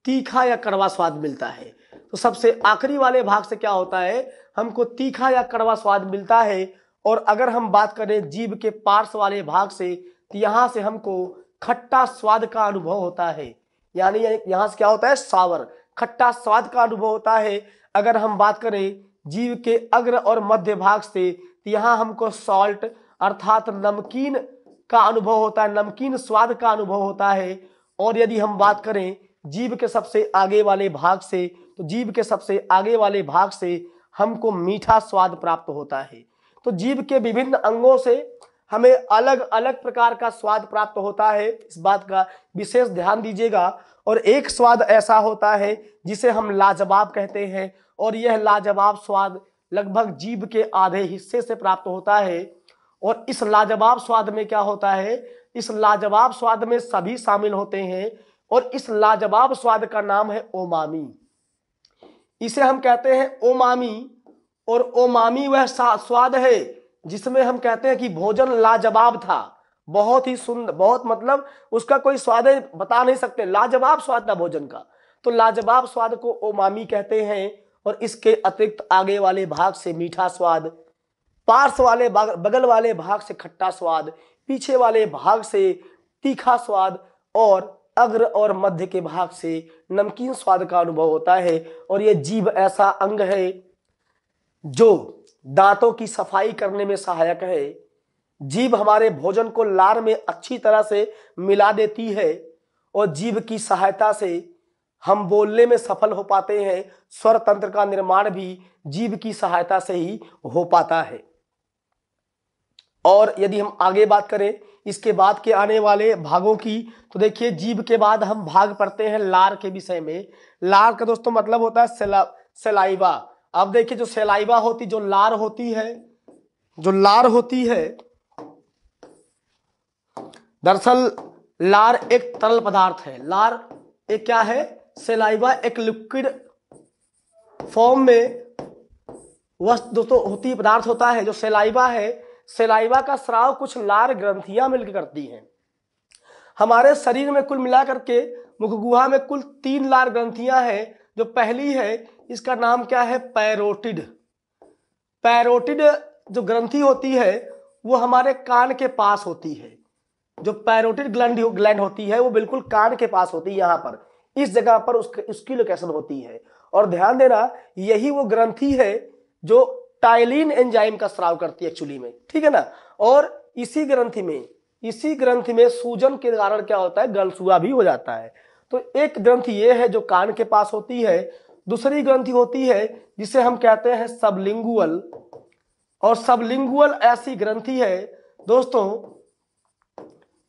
तीखा या कड़वा स्वाद मिलता है तो सबसे आखिरी वाले भाग से क्या होता है हमको तीखा या कड़वा स्वाद मिलता है और अगर हम बात करें जीभ के पार्श्व वाले भाग से तो यहाँ से हमको खट्टा स्वाद का अनुभव होता है यानी यहाँ से क्या होता है सावर खट्टा स्वाद का अनुभव होता है अगर हम बात करें जीव के अग्र और मध्य भाग से तो यहाँ हमको सॉल्ट अर्थात नमकीन का अनुभव होता है नमकीन स्वाद का अनुभव होता है और यदि हम बात करें जीव के सबसे आगे वाले भाग से तो जीव के सबसे आगे वाले भाग से हमको मीठा स्वाद प्राप्त होता है तो जीव के विभिन्न अंगों से हमें अलग अलग प्रकार का स्वाद प्राप्त होता है इस बात का विशेष ध्यान दीजिएगा और एक स्वाद ऐसा होता है जिसे हम लाजवाब कहते हैं और यह लाजवाब स्वाद लगभग जीव के आधे हिस्से से प्राप्त होता है और इस लाजवाब स्वाद में क्या होता है इस लाजवाब स्वाद में सभी शामिल होते हैं और इस लाजवाब स्वाद का नाम है ओमामी इसे हम कहते हैं ओमामी और ओमामी वह स्वाद है जिसमें हम कहते हैं कि भोजन लाजवाब था बहुत ही सुंदर बहुत मतलब उसका कोई स्वाद बता नहीं सकते लाजवाब स्वाद था भोजन का तो लाजवाब स्वाद को ओमामी कहते हैं और इसके अतिरिक्त आगे वाले भाग से मीठा स्वाद पार्श वाले बगल वाले भाग से खट्टा स्वाद पीछे वाले भाग से तीखा स्वाद और अग्र और मध्य के भाग से नमकीन स्वाद का अनुभव होता है और यह जीव ऐसा अंग है जो दांतों की सफाई करने में सहायक है जीव हमारे भोजन को लार में अच्छी तरह से मिला देती है और जीव की सहायता से हम बोलने में सफल हो पाते हैं स्वर तंत्र का निर्माण भी जीव की सहायता से ही हो पाता है और यदि हम आगे बात करें इसके बाद के आने वाले भागों की तो देखिए जीव के बाद हम भाग पढ़ते हैं लार के विषय में लार का दोस्तों मतलब होता है सेलाइबा सेलाइवा अब देखिए जो सेलाइवा होती जो लार होती है जो लार होती है दरअसल लार एक तरल पदार्थ है लार एक क्या है सेलाइवा एक लिक्विड फॉर्म में वस्तु दोस्तों होती पदार्थ होता है जो सेलाइवा है सेलाइवा का स्राव कुछ लार ग्रंथियां मिलकर करती हैं हमारे शरीर में कुल मिलाकर के मुखगुहा में कुल तीन लार ग्रंथियां हैं जो पहली है इसका नाम क्या है पैरोटिड पैरोटिड जो ग्रंथि होती है वो हमारे कान के पास होती है जो पैरोटिड ग्लैंड ग्लैंड होती है वो बिल्कुल कान के पास होती है यहाँ पर इस जगह पर उसके उसकी लोकेशन होती है और ध्यान देना यही वो ग्रंथी है जो टाइलिन एंजाइम का स्राव करती है एक्चुअली में ठीक है ना और इसी ग्रंथि में इसी ग्रंथि में सूजन के कारण क्या होता है गलसुआ भी हो जाता है तो एक ग्रंथ ये है जो कान के पास होती है दूसरी ग्रंथि होती है जिसे हम कहते हैं सबलिंगुअल और सबलिंगुअल ऐसी ग्रंथि है दोस्तों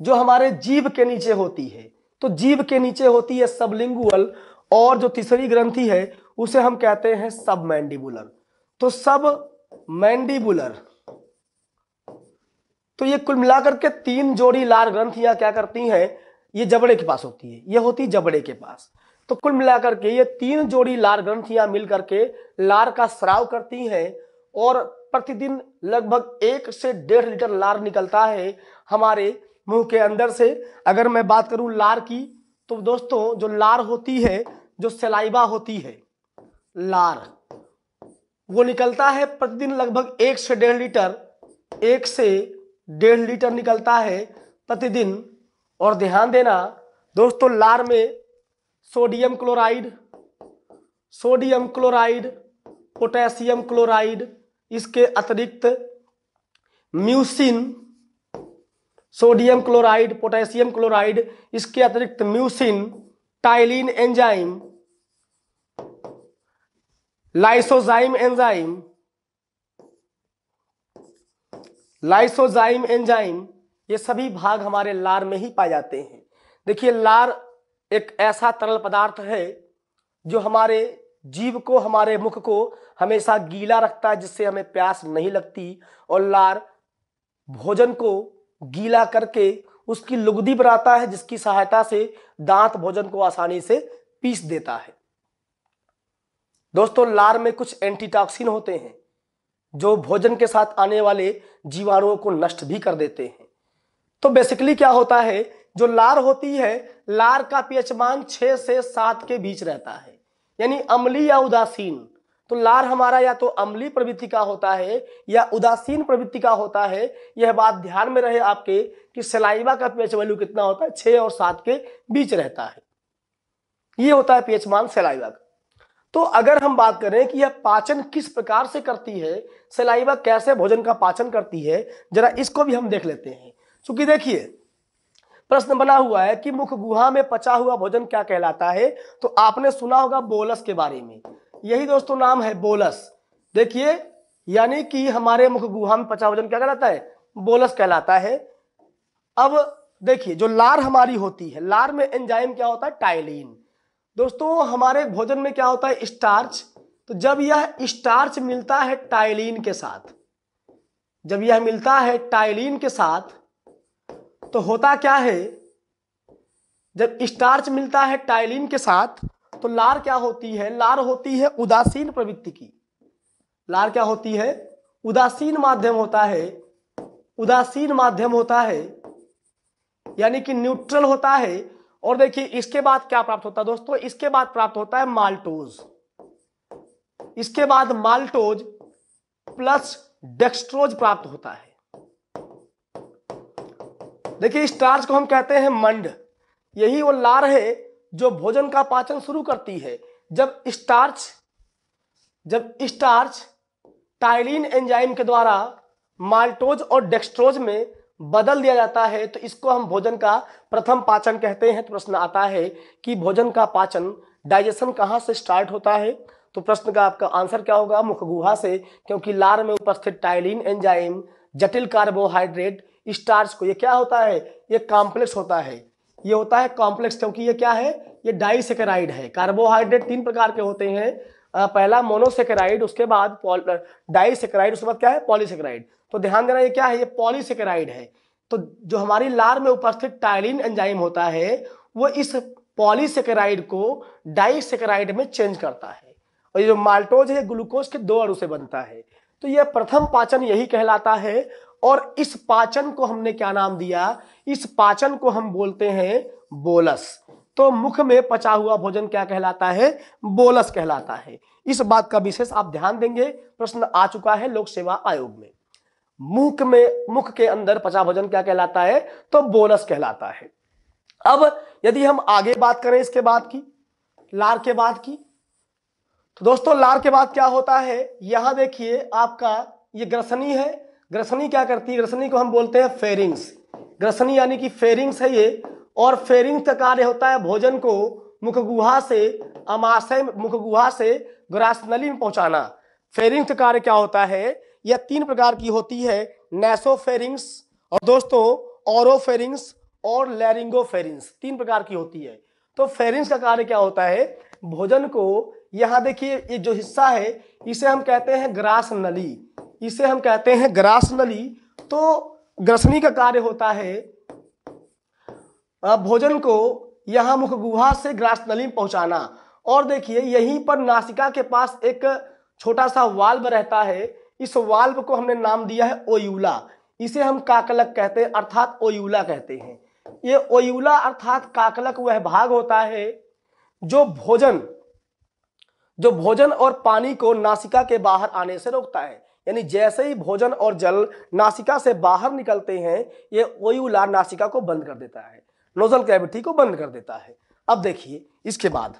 जो हमारे जीव के नीचे होती है तो जीव के नीचे होती है सबलिंगुअल और जो तीसरी ग्रंथि है उसे हम कहते हैं सबमैंडिबुलर तो सब मैंडिबुलर तो ये कुल मिलाकर के तीन जोड़ी लार ग्रंथियां क्या करती हैं ये जबड़े के पास होती है ये होती जबड़े के पास तो कुल मिलाकर के ये तीन जोड़ी लार ग्रंथियां मिलकर के लार का स्राव करती हैं और प्रतिदिन लगभग एक से डेढ़ लीटर लार निकलता है हमारे मुंह के अंदर से अगर मैं बात करूं लार की तो दोस्तों जो लार होती है जो सलाइबा होती है लार वो निकलता है प्रतिदिन लगभग एक से डेढ़ लीटर एक से डेढ़ लीटर निकलता है प्रतिदिन और ध्यान देना दोस्तों लार में sodium chloride sodium chloride potassium chloride इसके अतिरिक्त mucin sodium chloride potassium chloride इसके अतिरिक्त mucin ptyalin enzyme lysozyme enzyme lysozyme enzyme ये सभी भाग हमारे लार में ही पाए जाते हैं देखिए लार एक ऐसा तरल पदार्थ है जो हमारे जीव को हमारे मुख को हमेशा गीला रखता है जिससे हमें प्यास नहीं लगती और लार भोजन को गीला करके उसकी लुगदी बनाता है जिसकी सहायता से दांत भोजन को आसानी से पीस देता है दोस्तों लार में कुछ एंटीटॉक्सिन होते हैं जो भोजन के साथ आने वाले जीवाणुओं को नष्ट भी कर देते हैं तो बेसिकली क्या होता है जो लार होती है लार का पीएच मान 6 से सात के बीच रहता है यानी अमली या उदासीन तो लार हमारा या तो अमली प्रवृत्ति का होता है या उदासीन प्रवृत्ति का होता है यह बात ध्यान में रहे आपके कि सलाइवा का पीएच वैल्यू कितना होता है छः और सात के बीच रहता है ये होता है पीएच मान सलाइवा का तो अगर हम बात करें कि यह पाचन किस प्रकार से करती है सलाइवा कैसे भोजन का पाचन करती है जरा इसको भी हम देख लेते हैं चूंकि देखिए प्रश्न बना हुआ है कि मुख गुहा में पचा हुआ भोजन क्या कहलाता है तो आपने सुना होगा बोलस के बारे में यही दोस्तों नाम है बोलस देखिए यानी कि हमारे मुख गुहा में पचा भोजन क्या कहलाता है बोलस कहलाता है अब देखिए जो लार हमारी होती है लार में एंजाइम क्या होता है टाइलिन दोस्तों हमारे भोजन में क्या होता है स्टार्च तो जब यह स्टार्च मिलता है टाइलिन के साथ जब यह मिलता है टाइलिन के साथ तो होता क्या है जब स्टार्च मिलता है टाइलिन के साथ तो लार क्या होती है लार होती है उदासीन प्रवृत्ति की लार क्या होती है उदासीन माध्यम होता है उदासीन माध्यम होता है यानी कि न्यूट्रल होता है और देखिए इसके बाद क्या प्राप्त होता है दोस्तों इसके बाद प्राप्त होता है माल्टोज इसके बाद माल्टोज प्लस डेक्स्ट्रोज प्राप्त होता है देखिए स्टार्च को हम कहते हैं मंड यही वो लार है जो भोजन का पाचन शुरू करती है जब स्टार्च जब स्टार्च टाइलिन एंजाइम के द्वारा माल्टोज और डेक्स्ट्रोज में बदल दिया जाता है तो इसको हम भोजन का प्रथम पाचन कहते हैं तो प्रश्न आता है कि भोजन का पाचन डाइजेशन कहाँ से स्टार्ट होता है तो प्रश्न का आपका आंसर क्या होगा मुखगुहा से क्योंकि लार में उपस्थित टाइलिन एंजाइम जटिल कार्बोहाइड्रेट स्टार्च को ये क्या होता है ये कॉम्प्लेक्स होता है ये होता है कॉम्प्लेक्स क्योंकि ये क्या है ये डाइसेकेराइड है कार्बोहाइड्रेट तीन प्रकार के होते हैं पहला मोनोसेकेराइड उसके बाद डाइसेकेराइड उसके बाद क्या है पॉलीसेकेराइड तो ध्यान देना ये क्या है ये पॉलीसेकेराइड है तो जो हमारी लार में उपस्थित टाइलिन एंजाइम होता है वो इस पॉलीसेकेराइड को डाइसेकेराइड में चेंज करता है और ये जो माल्टोज है ग्लूकोज के दो अड़ू से बनता है तो यह प्रथम पाचन यही कहलाता है और इस पाचन को हमने क्या नाम दिया इस पाचन को हम बोलते हैं बोलस तो मुख में पचा हुआ भोजन क्या कहलाता है बोलस कहलाता है इस बात का विशेष आप ध्यान देंगे प्रश्न आ चुका है लोक सेवा आयोग में मुख में मुख के अंदर पचा भोजन क्या कहलाता है तो बोलस कहलाता है अब यदि हम आगे बात करें इसके बाद की लार के बाद की तो दोस्तों लार के बाद क्या होता है यहां देखिए आपका ये ग्रसनी है ग्रसनी क्या करती है ग्रसनी को हम बोलते हैं फेरिंग्स ग्रसनी यानी कि फेरिंग्स है ये और फेरिंग्स का कार्य होता है भोजन को मुखगुहा से अमाशय मुखगुहा से ग्रास नली में पहुंचाना फेरिंग्स कार्य क्या होता है यह तीन प्रकार की होती है नेसोफेरिंग्स और दोस्तों ओरोफेरिंग्स और लैरिंगोफेरिंग्स तीन प्रकार की होती है तो फेरिंग्स का कार्य क्या होता है भोजन को यहाँ देखिए ये जो हिस्सा है इसे हम कहते हैं ग्रास नली इसे हम कहते हैं ग्रास नली तो ग्रसनी का कार्य होता है भोजन को यहाँ मुखगुहा से ग्रास नली में पहुंचाना और देखिए यहीं पर नासिका के पास एक छोटा सा वाल्व रहता है इस वाल्व को हमने नाम दिया है ओयूला इसे हम काकलक कहते हैं अर्थात ओयूला कहते हैं ये ओयूला अर्थात काकलक वह भाग होता है जो भोजन जो भोजन और पानी को नासिका के बाहर आने से रोकता है यानी जैसे ही भोजन और जल नासिका से बाहर निकलते हैं ये ओयूला नासिका को बंद कर देता है नोजल कैविटी को बंद कर देता है अब देखिए इसके बाद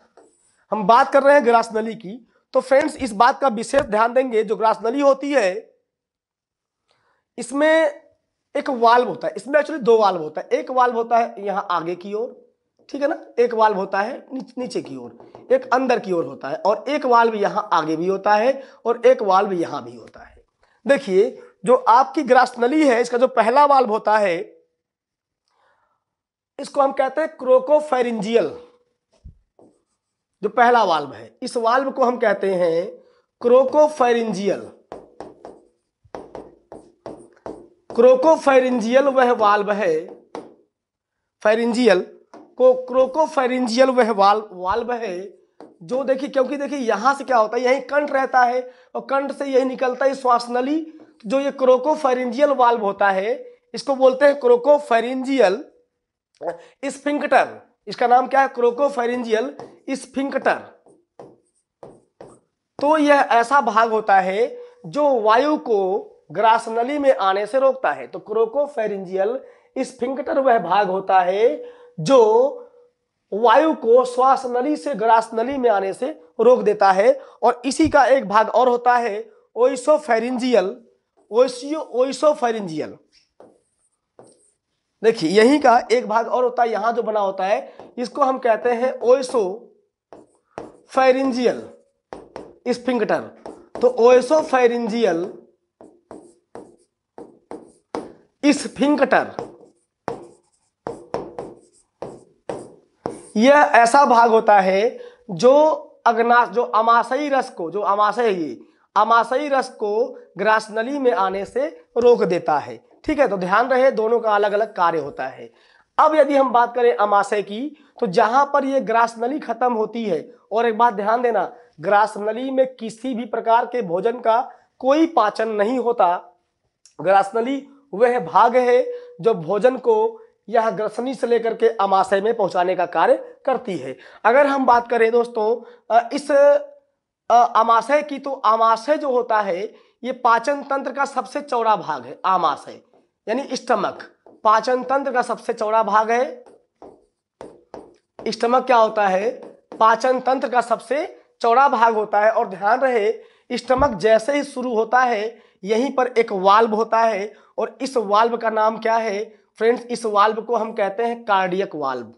हम बात कर रहे हैं ग्रास नली की तो फ्रेंड्स इस बात का विशेष ध्यान देंगे जो ग्रास नली होती है इसमें एक वाल्व होता है इसमें एक्चुअली दो वाल्व होता है एक वाल्व होता है यहाँ आगे की ओर ठीक है ना एक वाल्व होता है नीच, नीचे की ओर एक अंदर की ओर होता है और एक वाल्व यहां आगे भी होता है और एक वाल्व यहां भी होता है देखिए जो आपकी ग्रास नली है इसका जो पहला वाल्व होता है इसको हम कहते हैं क्रोकोफेरिंजियल जो पहला वाल्व है इस वाल्व को हम कहते हैं क्रोकोफेरिंजियल क्रोकोफेरिंजियल वह वाल्व है फेरिंजियल को क्रोकोफेरिंजियल वह वाल्व वाल्व है जो देखिए क्योंकि देखिए यहां से क्या होता है यही कंठ रहता है और कंठ से यही निकलता है श्वास नली जो ये क्रोकोफेरिंजियल वाल्व होता है इसको बोलते हैं क्रोकोफेरिंजियल स्फिंकटर इसका नाम क्या है क्रोकोफेरेंजियल स्फिंकटर तो यह ऐसा भाग होता है जो वायु को ग्रास नली में आने से रोकता है तो क्रोकोफेरेंजियल स्फिंकटर वह भाग होता है जो वायु को श्वास नली से ग्रास नली में आने से रोक देता है और इसी का एक भाग और होता है ओइसोफेरेंजियल ओइसियो ओइसोफेरेंजियल देखिए यहीं का एक भाग और होता है यहां जो बना होता है इसको हम कहते हैं ओएसो फेरिंजियल स्पिंगटर तो ओएसो फेरिंजियल स्फिंकटर यह ऐसा भाग होता है जो अग्नाश जो अमाशयी रस को जो अमाशयी अमाशयी रस को ग्रासनली में आने से रोक देता है ठीक है तो ध्यान रहे दोनों का अलग अलग कार्य होता है अब यदि हम बात करें अमाशय की तो जहां पर यह ग्रास नली खत्म होती है और एक बात ध्यान देना ग्रास नली में किसी भी प्रकार के भोजन का कोई पाचन नहीं होता ग्रास नली वह भाग है जो भोजन को यह ग्रसनी से लेकर के अमाशय में पहुंचाने का कार्य करती है अगर हम बात करें दोस्तों इस अमाशय की तो आमाशय जो होता है ये पाचन तंत्र का सबसे चौड़ा भाग है आमाशय यानी स्टमक पाचन तंत्र का सबसे चौड़ा भाग है स्टमक क्या होता है पाचन तंत्र का सबसे चौड़ा भाग होता है और ध्यान रहे स्टमक जैसे ही शुरू होता है यहीं पर एक वाल्व होता है और इस वाल्व का नाम क्या है फ्रेंड्स इस वाल्व को हम कहते हैं कार्डियक वाल्व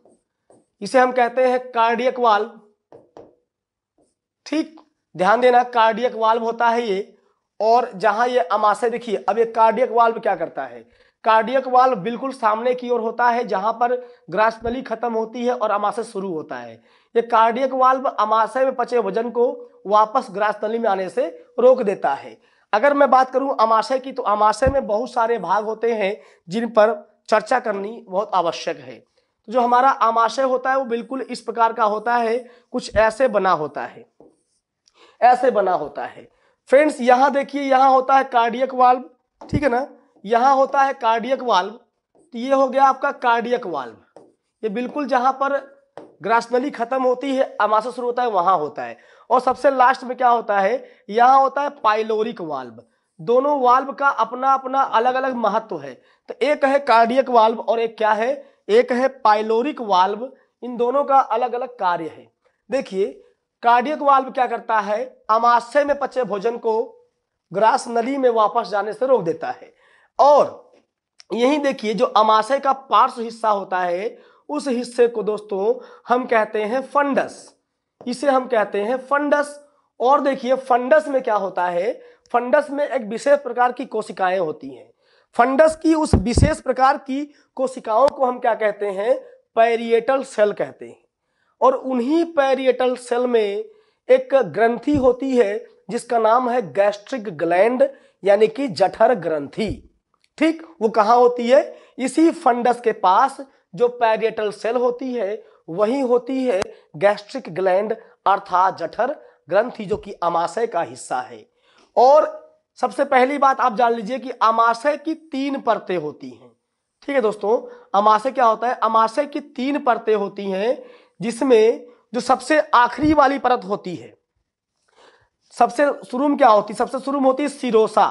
इसे हम कहते हैं कार्डियक वाल्व ठीक ध्यान देना कार्डियक वाल्व होता है ये और जहां ये अमाशय देखिए अब ये कार्डियक वाल्व क्या करता है कार्डियक वाल्व बिल्कुल सामने की ओर होता है जहां पर नली खत्म होती है और अमाशय शुरू होता है ये कार्डियक वाल्व अमाशय में पचे वजन को वापस ग्रास नली में आने से रोक देता है अगर मैं बात करूं अमाशय की तो अमाशय में बहुत सारे भाग होते हैं जिन पर चर्चा करनी बहुत आवश्यक है तो जो हमारा अमाशय होता है वो बिल्कुल इस प्रकार का होता है कुछ ऐसे बना होता है ऐसे बना होता है फ्रेंड्स यहाँ देखिए यहाँ होता है कार्डियक वाल्व ठीक है ना यहाँ होता है कार्डियक वाल्व तो ये हो गया आपका कार्डियक वाल्व ये बिल्कुल जहां पर ग्रासनली खत्म होती है अमाशा शुरू होता है वहां होता है और सबसे लास्ट में क्या होता है यहाँ होता है पाइलोरिक वाल्व दोनों वाल्व का अपना अपना अलग अलग महत्व है तो एक है कार्डियक वाल्व और एक क्या है एक है पाइलोरिक वाल्व इन दोनों का अलग अलग कार्य है देखिए कार्डियक वाल्व क्या करता है अमाशय में पचे भोजन को ग्रास नली में वापस जाने से रोक देता है और यही देखिए जो अमाशय का पार्श्व हिस्सा होता है उस हिस्से को दोस्तों हम कहते हैं फंडस इसे हम कहते हैं फंडस और देखिए फंडस में क्या होता है फंडस में एक विशेष प्रकार की कोशिकाएं होती हैं फंडस की उस विशेष प्रकार की कोशिकाओं को हम क्या कहते हैं पैरिएटल सेल कहते हैं और उन्हीं पैरिएटल सेल में एक ग्रंथि होती है जिसका नाम है गैस्ट्रिक ग्लैंड यानी कि जठर ग्रंथि ठीक वो कहाँ होती है इसी फंडस के पास जो पैरिएटल सेल होती है वही होती है गैस्ट्रिक ग्लैंड अर्थात जठर ग्रंथि जो कि अमाशय का हिस्सा है और सबसे पहली बात आप जान लीजिए कि अमाशय की तीन परतें होती हैं ठीक है दोस्तों अमाशय क्या होता है अमाशय की तीन परतें होती हैं जिसमें जो सबसे आखिरी वाली परत होती है सबसे शुरू में क्या होती है सबसे शुरू में होती है सिरोसा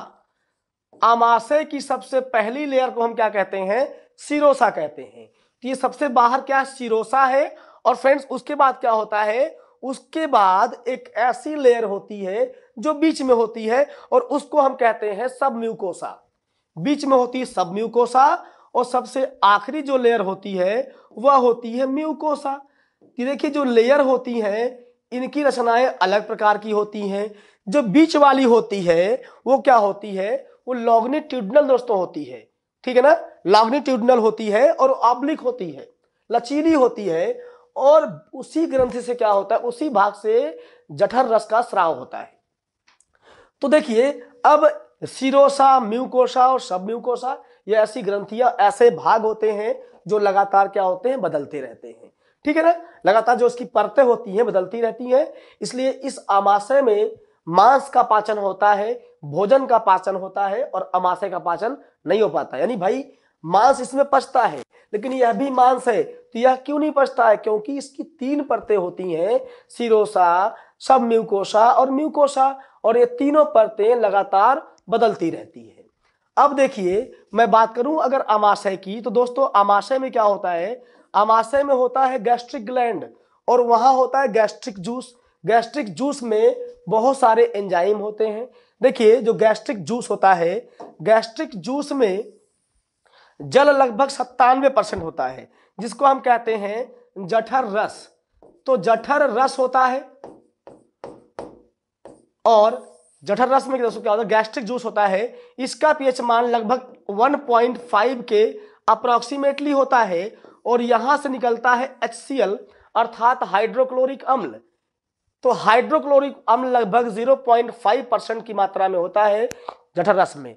आमाशय की सबसे पहली लेयर को हम क्या कहते हैं सिरोसा कहते हैं तो ये सबसे बाहर क्या सिरोसा है और फ्रेंड्स उसके बाद क्या होता है उसके बाद एक ऐसी लेयर होती है जो बीच में होती है और उसको हम कहते हैं सब म्यूकोसा बीच में होती है सब म्यूकोसा और सबसे आखिरी जो लेयर होती है वह होती है म्यूकोसा कि देखिए जो लेयर होती हैं इनकी रचनाएं अलग प्रकार की होती हैं जो बीच वाली होती है वो क्या होती है वो लॉग्निट्यूडनल दोस्तों होती है ठीक है ना लॉग्निट्यूडनल होती है और ऑब्लिक होती है लचीली होती है और उसी ग्रंथि से क्या होता है उसी भाग से जठर रस का स्राव होता है तो देखिए अब सिरोसा म्यूकोसा और सब म्यूकोसा ये ऐसी ग्रंथियां ऐसे भाग होते हैं जो लगातार क्या होते हैं बदलते रहते हैं ठीक है ना लगातार जो उसकी परतें होती हैं बदलती रहती हैं इसलिए इस आमाशय में मांस का पाचन होता है भोजन का पाचन होता है और अमाशय का पाचन नहीं हो पाता यानी भाई मांस इसमें पचता है लेकिन यह भी मांस है तो यह क्यों नहीं पचता है क्योंकि इसकी तीन परतें होती हैं सिरोसा सब म्यूकोसा और म्यूकोसा और ये तीनों परतें लगातार बदलती रहती है अब देखिए मैं बात करूं अगर आमाशय की तो दोस्तों अमाशय में क्या होता है आमाशय में होता है गैस्ट्रिक ग्लैंड और वहां होता है गैस्ट्रिक जूस गैस्ट्रिक जूस में बहुत सारे एंजाइम होते हैं देखिए जो गैस्ट्रिक जूस होता है गैस्ट्रिक जूस में जल लगभग सत्तानवे परसेंट होता है जिसको हम कहते हैं जठर रस तो जठर रस होता है और जठर रस में दोस्तों क्या होता है गैस्ट्रिक जूस होता है इसका पीएच मान लगभग 1.5 के अप्रोक्सीमेटली होता है और यहां से निकलता है एच अर्थात हाइड्रोक्लोरिक अम्ल तो हाइड्रोक्लोरिक अम्ल लगभग 0.5 परसेंट की मात्रा में होता है जठर रस में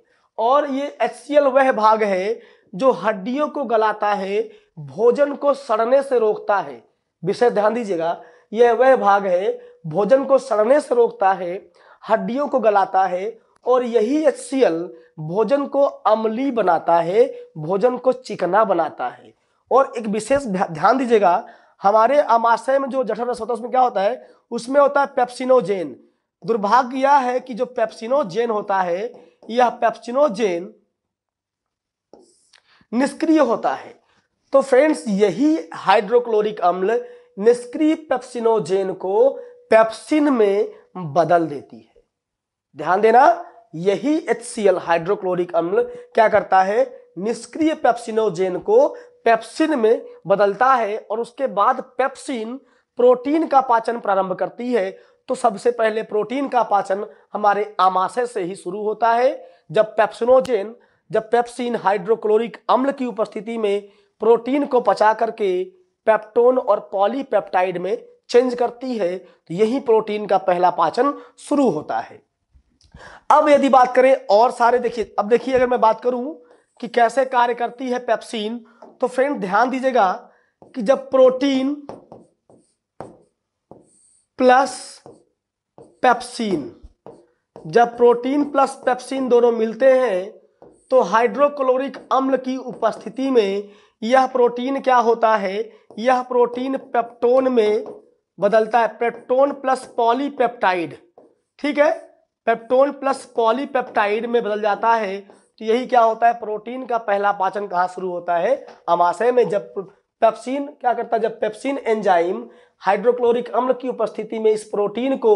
और ये एच वह भाग है जो हड्डियों को गलाता है भोजन को सड़ने से रोकता है विशेष ध्यान दीजिएगा यह वह भाग है भोजन को सड़ने से रोकता है हड्डियों को गलाता है और यही एच भोजन को अम्ली बनाता है भोजन को चिकना बनाता है और एक विशेष ध्यान दीजिएगा हमारे आमाशय में जो जठर रस होता है उसमें क्या होता है उसमें होता है पेप्सिनोजेन दुर्भाग्य यह है कि जो पेप्सिनोजेन होता है यह पेप्सिनोजेन निष्क्रिय होता है तो फ्रेंड्स यही हाइड्रोक्लोरिक अम्ल निष्क्रिय पेप्सिनोजेन को पेप्सिन में बदल देती है ध्यान देना यही एच हाइड्रोक्लोरिक अम्ल क्या करता है निष्क्रिय पेप्सिनोजेन को पेप्सिन में बदलता है और उसके बाद पेप्सिन प्रोटीन का पाचन प्रारंभ करती है तो सबसे पहले प्रोटीन का पाचन हमारे आमाशय से ही शुरू होता है जब पेप्सिनोजेन जब पेप्सिन हाइड्रोक्लोरिक अम्ल की उपस्थिति में प्रोटीन को पचा करके पेप्टोन और पॉलीपेप्टाइड में चेंज करती है तो यही प्रोटीन का पहला पाचन शुरू होता है अब यदि बात करें और सारे देखिए अब देखिए अगर मैं बात करूं कि कैसे कार्य करती है पेप्सिन तो फ्रेंड ध्यान दीजिएगा कि जब प्रोटीन प्लस पेप्सिन जब प्रोटीन प्लस पेप्सिन दोनों मिलते हैं तो हाइड्रोक्लोरिक अम्ल की उपस्थिति में यह प्रोटीन क्या होता है यह प्रोटीन पेप्टोन में बदलता है पेप्टोन प्लस पॉलीपेप्टाइड ठीक है पेप्टोन प्लस पॉलीपेप्टाइड में बदल जाता है तो यही क्या होता है प्रोटीन का पहला पाचन कहाँ शुरू होता है अमाशय में जब पेप्सिन क्या करता है जब पेप्सिन एंजाइम हाइड्रोक्लोरिक अम्ल की उपस्थिति में इस प्रोटीन को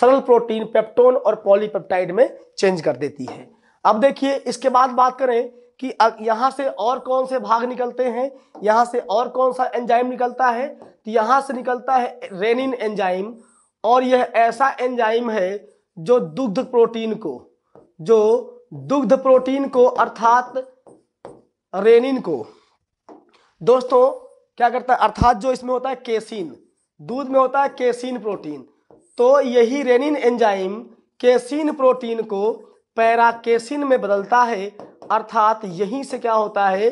सरल प्रोटीन पेप्टोन और पॉलीपेप्टाइड में चेंज कर देती है अब देखिए इसके बाद बात करें कि यहाँ से और कौन से भाग निकलते हैं यहाँ से और कौन सा एंजाइम निकलता है तो यहाँ से निकलता है रेनिन एंजाइम और यह ऐसा एंजाइम है जो दुग्ध प्रोटीन को जो दुग्ध प्रोटीन को अर्थात रेनिन को दोस्तों क्या करता है अर्थात जो इसमें होता है केसिन दूध में होता है केसिन प्रोटीन तो यही रेनिन एंजाइम केसिन प्रोटीन को पैराकेसिन में बदलता है अर्थात यहीं से क्या होता है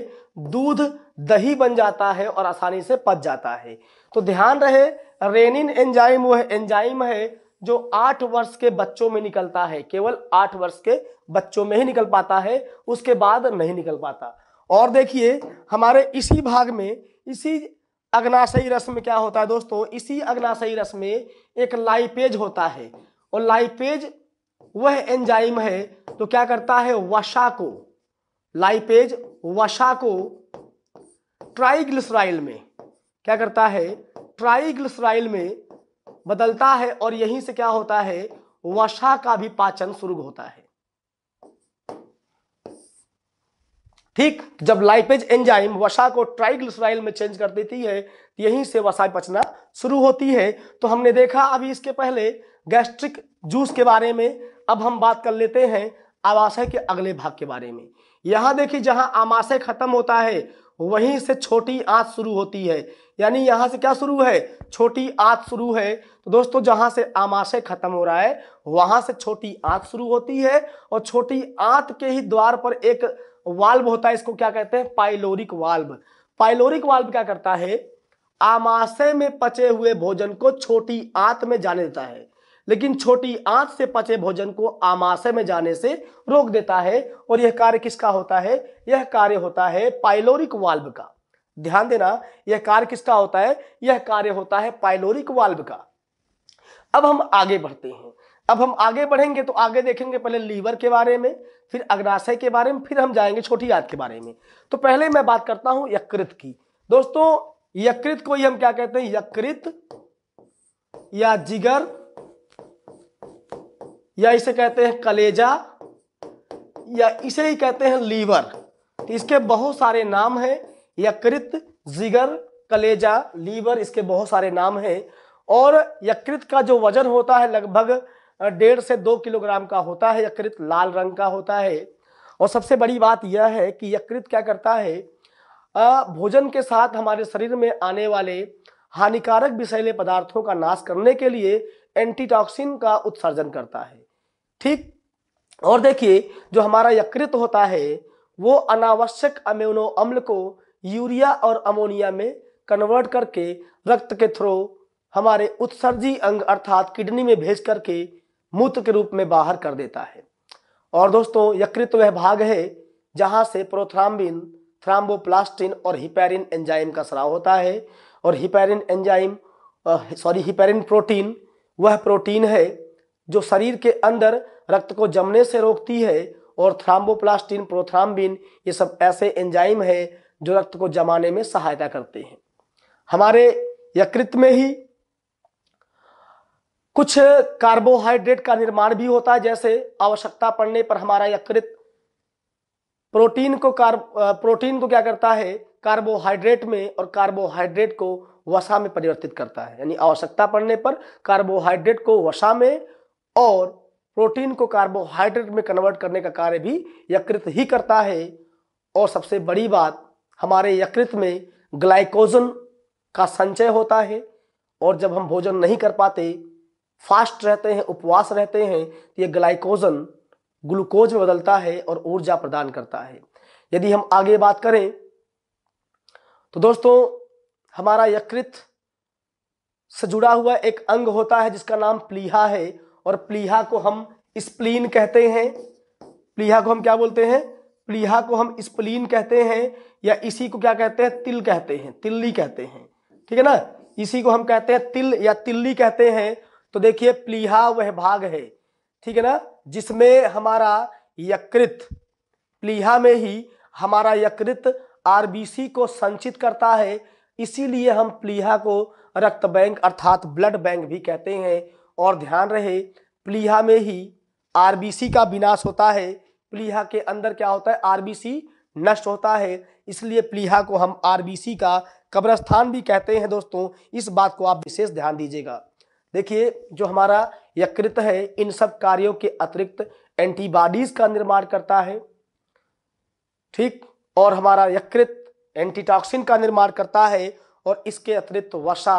दूध दही बन जाता है और आसानी से पच जाता है तो ध्यान रहे रेनिन एंजाइम वह एंजाइम है जो आठ वर्ष के बच्चों में निकलता है केवल आठ वर्ष के बच्चों में ही निकल पाता है उसके बाद नहीं निकल पाता और देखिए हमारे इसी भाग में इसी अग्नाशयी रस में क्या होता है दोस्तों इसी अग्नाशयी रस में एक लाइपेज होता है और लाइपेज वह एंजाइम है तो क्या करता है वशा को लाइपेज वशा को ट्राइग्लिसराइल में क्या करता है ट्राइग्लिसराइल में बदलता है और यहीं से क्या होता है वसा का भी पाचन शुरू होता है ठीक जब लाइपेज एंजाइम वसा को ट्राइग्लिसराइल में चेंज कर देती है तो यहीं से वसा पचना शुरू होती है तो हमने देखा अभी इसके पहले गैस्ट्रिक जूस के बारे में अब हम बात कर लेते हैं आवासय के अगले भाग के बारे में यहां देखिए जहां आमाशय खत्म होता है वहीं से छोटी आँच शुरू होती है यानी यहाँ से क्या शुरू है छोटी आँच शुरू है तो दोस्तों जहाँ से आमाशय खत्म हो रहा है वहाँ से छोटी आँच शुरू होती है और छोटी आँत के ही द्वार पर एक वाल्व होता है इसको क्या कहते हैं पाइलोरिक वाल्व पाइलोरिक वाल्व क्या करता है आमाशय में पचे हुए भोजन को छोटी आंत में जाने देता है लेकिन छोटी आंत से पचे भोजन को आमाशय में जाने से रोक देता है और यह कार्य किसका होता है यह कार्य होता है पाइलोरिक वाल्व का ध्यान देना यह कार्य किसका होता है यह कार्य होता है पाइलोरिक वाल्व का अब हम आगे बढ़ते हैं अब हम आगे बढ़ेंगे तो आगे देखेंगे पहले लीवर के बारे में फिर अग्नाशय के बारे में फिर हम जाएंगे छोटी याद के बारे में तो पहले मैं बात करता हूं यकृत की दोस्तों यकृत को ही हम क्या कहते हैं यकृत या जिगर या इसे कहते हैं कलेजा या इसे ही कहते हैं लीवर तो इसके बहुत सारे नाम हैं यकृत जिगर कलेजा लीवर इसके बहुत सारे नाम हैं और यकृत का जो वजन होता है लगभग डेढ़ से दो किलोग्राम का होता है यकृत लाल रंग का होता है और सबसे बड़ी बात यह है कि यकृत क्या करता है भोजन के साथ हमारे शरीर में आने वाले हानिकारक विषैले पदार्थों का नाश करने के लिए एंटीटॉक्सिन का उत्सर्जन करता है ठीक और देखिए जो हमारा यकृत होता है वो अनावश्यक अमीनो अम्ल को यूरिया और अमोनिया में कन्वर्ट करके रक्त के थ्रू हमारे उत्सर्जी अंग अर्थात किडनी में भेज करके मूत्र के रूप में बाहर कर देता है और दोस्तों यकृत वह भाग है जहाँ से प्रोथ्राम्बिन थ्राम्बोप्लास्टिन और हिपेरिन एंजाइम का स्राव होता है और heparin enzyme sorry heparin protein वह प्रोटीन है जो शरीर के अंदर रक्त को जमने से रोकती है और थ्राम्बोप्लास्टिन प्रोथ्राम्बिन ये सब ऐसे एंजाइम है जो रक्त को जमाने में सहायता करते हैं हमारे यकृत में ही कुछ कार्बोहाइड्रेट का निर्माण भी होता है जैसे आवश्यकता पड़ने पर हमारा यकृत प्रोटीन को कार्ब प्रोटीन को क्या करता है कार्बोहाइड्रेट में और कार्बोहाइड्रेट को वसा में परिवर्तित करता है यानी आवश्यकता पड़ने पर कार्बोहाइड्रेट को वसा में और प्रोटीन को कार्बोहाइड्रेट में कन्वर्ट करने का कार्य भी यकृत ही करता है और सबसे बड़ी बात हमारे यकृत में ग्लाइकोजन का संचय होता है और जब हम भोजन नहीं कर पाते फास्ट रहते हैं उपवास रहते हैं तो ये ग्लाइकोजन ग्लूकोज में बदलता है और ऊर्जा प्रदान करता है यदि हम आगे बात करें तो दोस्तों हमारा यकृत से जुड़ा हुआ एक अंग होता है जिसका नाम प्लीहा है और प्लीहा को हम स्प्लीन कहते हैं प्लीहा को हम क्या बोलते हैं प्लीहा को हम स्प्लीन कहते हैं या इसी को क्या कहते हैं तिल कहते हैं तिल्ली कहते हैं ठीक है ना इसी को हम कहते हैं तिल या तिल्ली कहते हैं तो देखिए प्लीहा वह भाग है ठीक है ना जिसमें हमारा यकृत प्लीहा में ही हमारा यकृत आरबीसी को संचित करता है इसीलिए हम प्लीहा को रक्त बैंक अर्थात ब्लड बैंक भी कहते हैं और ध्यान रहे प्लीहा में ही आरबीसी का विनाश होता है प्लीहा के अंदर क्या होता है आरबीसी नष्ट होता है इसलिए प्लीहा को हम आरबीसी का कब्रस्तान भी कहते हैं दोस्तों इस बात को आप विशेष ध्यान दीजिएगा देखिए जो हमारा यकृत है इन सब कार्यों के अतिरिक्त एंटीबॉडीज का निर्माण करता है ठीक और हमारा यकृत एंटीटॉक्सिन का निर्माण करता है और इसके अतिरिक्त वसा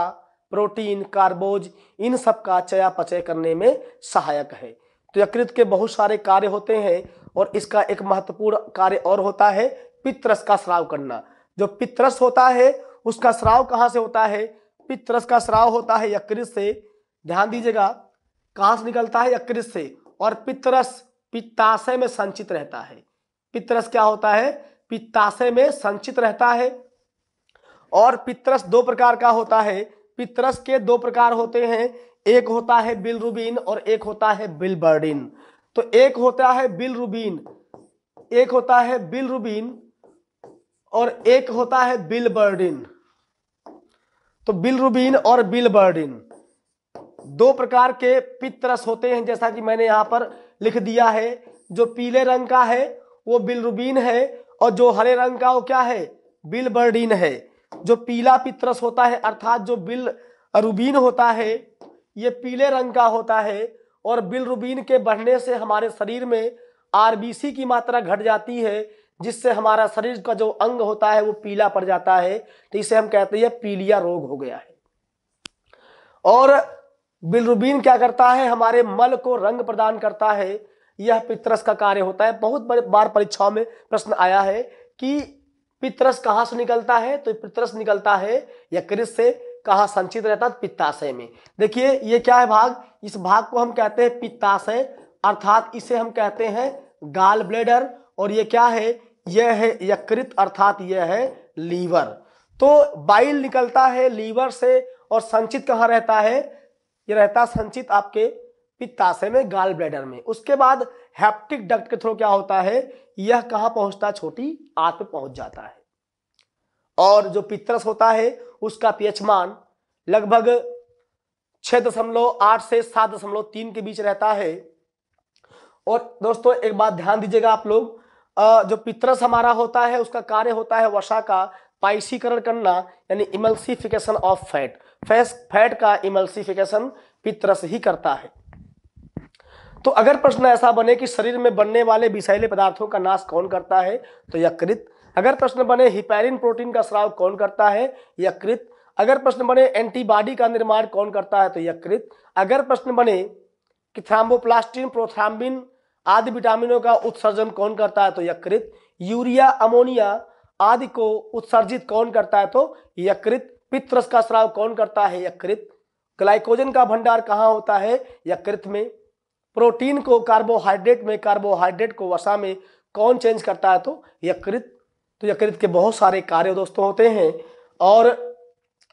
प्रोटीन कार्बोज इन सब का चयापचय करने में सहायक है तो यकृत के बहुत सारे कार्य होते हैं और इसका एक महत्वपूर्ण कार्य और होता है पितरस का श्राव करना जो पितरस होता है उसका श्राव कहाँ से होता है पितरस का श्राव होता है यकृत से ध्यान दीजिएगा कहाँ से निकलता है यकृत से और पितरस पित्ताशय में संचित रहता है पितरस क्या होता है पित्ताशय में संचित रहता है और पितरस दो प्रकार का होता है पितरस के दो प्रकार होते हैं एक होता है बिल रूबीन और एक होता है बिलबर्डिन तो एक होता है बिल रूबीन एक होता है बिल रूबीन और एक होता है बिलबर्डिन तो बिलरुबिन और बिल बर्डिन दो प्रकार के पितरस होते हैं जैसा कि मैंने यहां पर लिख दिया है जो पीले रंग का है वो बिलरुबिन है और जो हरे रंग का वो क्या है बिलबर्डिन है जो पीला पित्रस होता है अर्थात जो बिल रूबीन होता है ये पीले रंग का होता है और बिल रूबीन के बढ़ने से हमारे शरीर में आरबीसी की मात्रा घट जाती है जिससे हमारा शरीर का जो अंग होता है वो पीला पड़ जाता है तो इसे हम कहते हैं पीलिया रोग हो गया है और बिलरुबीन क्या करता है हमारे मल को रंग प्रदान करता है यह पित्रस का कार्य होता है बहुत बार परीक्षाओं में प्रश्न आया है कि पितरस कहाँ से निकलता है तो पितरस निकलता है यकृत से कहा संचित रहता है पित्ताशय में देखिए ये क्या है भाग इस भाग को हम कहते हैं पित्ताशय अर्थात इसे हम कहते हैं गाल ब्लेडर और ये क्या है यह है यकृत अर्थात यह है लीवर तो बाइल निकलता है लीवर से और संचित कहाँ रहता है ये रहता संचित आपके पित्ताशय में गाल ब्लेडर में उसके बाद हैप्टिक डक्ट के थ्रू क्या होता है यह कहाँ पहुंचता छोटी आंत पे पहुंच जाता है और जो पित्रस होता है उसका पीएच मान लगभग छ दशमलव आठ से सात दशमलव तीन के बीच रहता है और दोस्तों एक बात ध्यान दीजिएगा आप लोग जो पित्रस हमारा होता है उसका कार्य होता है वसा का पाइसीकरण करना यानी emulsification of fat fats fat का इमल्सिफिकेशन पित्रस ही करता है तो अगर प्रश्न ऐसा बने कि शरीर में बनने वाले विषैले पदार्थों का नाश कौन करता है तो यकृत अगर प्रश्न बने हिपैरिन प्रोटीन का स्राव कौन करता है यकृत अगर प्रश्न बने एंटीबॉडी का निर्माण कौन करता है तो यकृत अगर प्रश्न बने कि थ्राम्बोप्लास्टिन प्रोथ्राम्बिन आदि विटामिनों का उत्सर्जन कौन करता है तो यकृत यूरिया अमोनिया आदि को उत्सर्जित कौन करता है तो यकृत पित्रस का स्राव कौन करता है यकृत ग्लाइकोजन का भंडार कहाँ होता है यकृत में प्रोटीन को कार्बोहाइड्रेट में कार्बोहाइड्रेट को वसा में कौन चेंज करता है तो यकृत तो यकृत के बहुत सारे कार्य दोस्तों होते हैं और